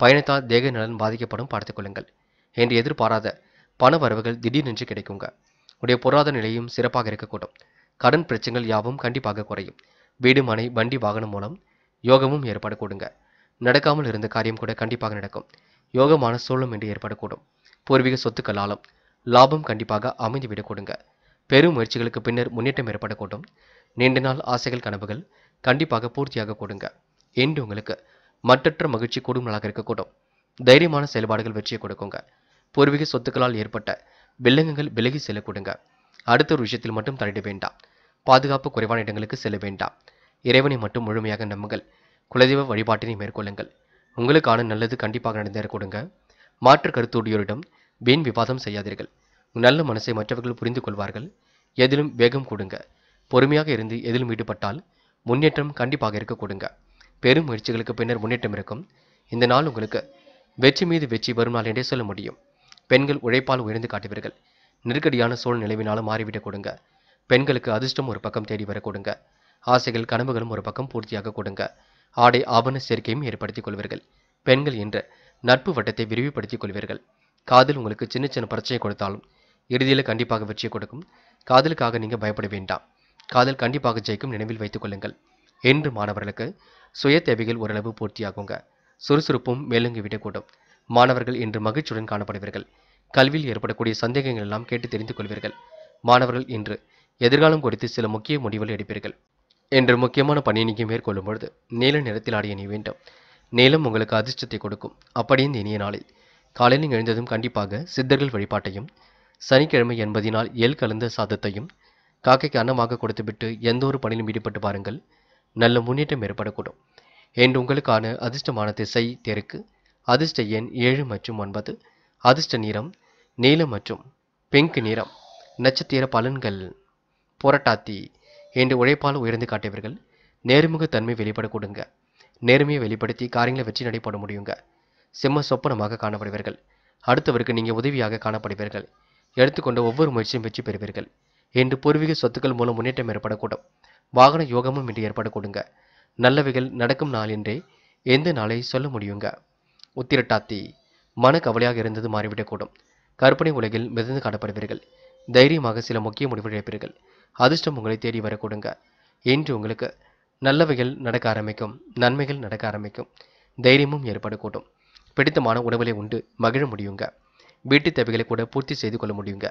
பயணத்தால் தேக நலன் பாதிக்கப்படும் பார்த்துக் கொள்ளுங்கள் என்று எதிர்பாராத பண வரவுகள் திடீரென்று கிடைக்குங்க உடைய பொருளாதார நிலையும் சிறப்பாக இருக்கக்கூடும் கடன் பிரச்சனைகள் யாவும் கண்டிப்பாக குறையும் வீடு மனை வண்டி வாகனம் மூலம் யோகமும் ஏற்படக்கூடுங்க நடக்காமல் இருந்த காரியம் கூட கண்டிப்பாக நடக்கும் யோகமான சூழலும் என்று ஏற்படக்கூடும் பூர்வீக சொத்துக்கள் லாபம் கண்டிப்பாக அமைந்து விடக்கூடுங்க பெரும் முயற்சிகளுக்கு பின்னர் முன்னேற்றம் ஏற்படக்கூடும் நீண்ட நாள் ஆசைகள் கனவுகள் கண்டிப்பாக பூர்த்தியாக கூடுங்க என்று உங்களுக்கு மற்றற்ற மகிழ்ச்சி கூடும் நாளாக இருக்கக்கூடும் தைரியமான செயல்பாடுகள் வெற்றியை கொடுக்குங்க பூர்வீக சொத்துக்களால் ஏற்பட்ட வில்லங்கங்கள் விலகி செல்ல கொடுங்க அடுத்த ஒரு விஷயத்தில் மட்டும் தலையிட வேண்டாம் பாதுகாப்பு குறைவான இடங்களுக்கு செல்ல வேண்டாம் இறைவனை மட்டும் முழுமையாக நம்புங்கள் குலதெய்வ வழிபாட்டினை மேற்கொள்ளுங்கள் உங்களுக்கான நல்லது கண்டிப்பாக நடந்தேற கொடுங்க மாற்று கருத்துடையோரிடம் வீண் விவாதம் செய்யாதீர்கள் நல்ல மனசை மற்றவர்கள் புரிந்து கொள்வார்கள் எதிலும் வேகம் கொடுங்க பொறுமையாக இருந்து எதிலும் ஈடுபட்டால் முன்னேற்றம் கண்டிப்பாக இருக்க கொடுங்க பெரும் முயற்சிகளுக்கு பின்னர் முன்னேற்றம் இருக்கும் இந்த நாள் உங்களுக்கு வெற்றி மீது வெற்றி வரும் நாள் என்றே சொல்ல முடியும் பெண்கள் உழைப்பால் உயர்ந்து காட்டுவீர்கள் நெருக்கடியான சூழ் நிலவினாலும் மாறிவிடக் கொடுங்க பெண்களுக்கு அதிர்ஷ்டம் ஒரு பக்கம் தேடி வர கொடுங்க ஆசைகள் கனவுகளும் ஒரு பக்கம் பூர்த்தியாக கொடுங்க ஆடை ஆபண சேர்க்கையும் ஏற்படுத்திக் கொள்வீர்கள் பெண்கள் என்ற நட்பு வட்டத்தை விரிவுபடுத்திக் கொள்வீர்கள் காதல் உங்களுக்கு சின்ன சின்ன பிரச்சனை கொடுத்தாலும் இறுதியில் கண்டிப்பாக வெற்றியை கொடுக்கும் காதலுக்காக நீங்கள் பயப்பட வேண்டாம் காதல் கண்டிப்பாக ஜெயிக்கும் நினைவில் வைத்துக் கொள்ளுங்கள் என்று மாணவர்களுக்கு சுய தேவைகள் ஓரளவு பூர்த்தியாகுங்க சுறுசுறுப்பும் மேலங்கி விடக்கூடும் மாணவர்கள் இன்று மகிழ்ச்சியுடன் காணப்படுவீர்கள் கல்வியில் ஏற்படக்கூடிய சந்தேகங்கள் எல்லாம் கேட்டு தெரிந்து கொள்வீர்கள் மாணவர்கள் இன்று எதிர்காலம் குறித்து சில முக்கிய முடிவுகள் எடுப்பீர்கள் என்று முக்கியமான பணியை நீங்கள் மேற்கொள்ளும் பொழுது நீல நிறத்தில் ஆடிய அணிய வேண்டும் நீளம் உங்களுக்கு அதிர்ஷ்டத்தை கொடுக்கும் அப்படியே இந்த இனிய நாளில் காலையில் எழுந்ததும் கண்டிப்பாக சித்தர்கள் வழிபாட்டையும் சனிக்கிழமை என்பதினால் எல் கலந்த சாதத்தையும் காக்கைக்கு அன்னமாக கொடுத்துவிட்டு எந்த ஒரு பணியிலும் ஈடுபட்டு பாருங்கள் நல்ல முன்னேற்றம் ஏற்படக்கூடும் என்று உங்களுக்கான அதிர்ஷ்டமான திசை தெற்கு அதிர்ஷ்ட எண் ஏழு மற்றும் ஒன்பது அதிர்ஷ்ட நிறம் நீலம் மற்றும் பிங்க் நிறம் நட்சத்திர பலன்கள் புரட்டாத்தி என்று உழைப்பால் உயர்ந்து காட்டியவர்கள் நேர்முகத்தன்மை வெளிப்பட நேர்மையை வெளிப்படுத்தி காரியங்களை வெற்றி நடைபெற முடியுங்க சிம்ம சொப்பனமாக காணப்படுவீர்கள் அடுத்தவருக்கு நீங்கள் உதவியாக காணப்படுவீர்கள் எடுத்துக்கொண்ட ஒவ்வொரு முயற்சியும் வெற்றி பெறுவீர்கள் என்று பூர்வீக சொத்துக்கள் மூலம் முன்னேற்றம் ஏற்படக்கூடும் வாகன யோகமும் இன்று கொடுங்க நல்லவைகள் நடக்கும் என்றே எந்த நாளை சொல்ல முடியுங்க உத்திரட்டாத்தி மன கவலையாக இருந்தது மாறிவிடக்கூடும் கற்பனை உலகில் மிதந்து காணப்படுவீர்கள் தைரியமாக சில முக்கிய முடிவுகள் எடுப்பீர்கள் அதிர்ஷ்டம் உங்களை தேடி வரக்கூடுங்க இன்று உங்களுக்கு நல்லவைகள் நடக்க ஆரம்பிக்கும் நன்மைகள் நடக்க ஆரம்பிக்கும் தைரியமும் ஏற்படக்கூடும் பிடித்தமான உணவுகளை உண்டு மகிழ முடியுங்க வீட்டுத் தேவைகளை கூட பூர்த்தி செய்து கொள்ள முடியுங்க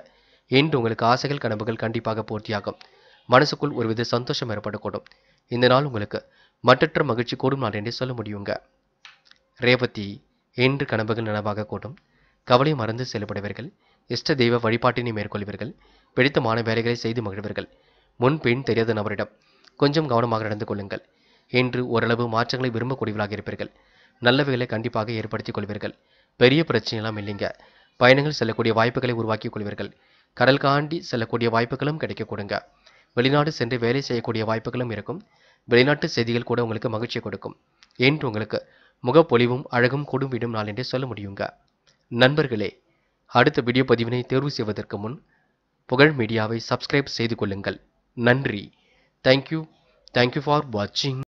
இன்று உங்களுக்கு ஆசைகள் கனவுகள் கண்டிப்பாக பூர்த்தியாகும் மனசுக்குள் ஒருவித சந்தோஷம் ஏற்படக்கூடும் இந்த நாள் உங்களுக்கு மற்றற்ற மகிழ்ச்சி கூடும் நாள் என்றே சொல்ல முடியுங்க ரேவதி இன்று கனவுகள் நனவாக கூடும் கவலை மறந்து செயல்படுவீர்கள் இஷ்ட தெய்வ வழிபாட்டினை மேற்கொள்வீர்கள் பிடித்தமான வேலைகளை செய்து மகிழ்வீர்கள் முன்பின் தெரியாத நபரிடம் கொஞ்சம் கவனமாக நடந்து கொள்ளுங்கள் இன்று ஓரளவு மாற்றங்களை விரும்பக்கூடியவர்களாக இருப்பீர்கள் நல்லவைகளை கண்டிப்பாக ஏற்படுத்திக் கொள்வீர்கள் பெரிய பிரச்சனையெல்லாம் இல்லைங்க பயணங்கள் செல்லக்கூடிய வாய்ப்புகளை உருவாக்கிக் கொள்வீர்கள் கடல் காண்டி செல்லக்கூடிய வாய்ப்புகளும் கிடைக்கக்கூடுங்க கொடுங்க வெளிநாடு சென்று வேலை செய்யக்கூடிய வாய்ப்புகளும் இருக்கும் வெளிநாட்டு செய்திகள் கூட உங்களுக்கு மகிழ்ச்சி கொடுக்கும் என்று உங்களுக்கு முகப்பொலிவும் அழகும் கூடும் விடும் நாள் என்று சொல்ல முடியுங்க நண்பர்களே அடுத்த வீடியோ பதிவினை தேர்வு செய்வதற்கு முன் புகழ் மீடியாவை சப்ஸ்கிரைப் செய்து கொள்ளுங்கள் நன்றி தேங்க்யூ தேங்க்யூ ஃபார் வாட்சிங்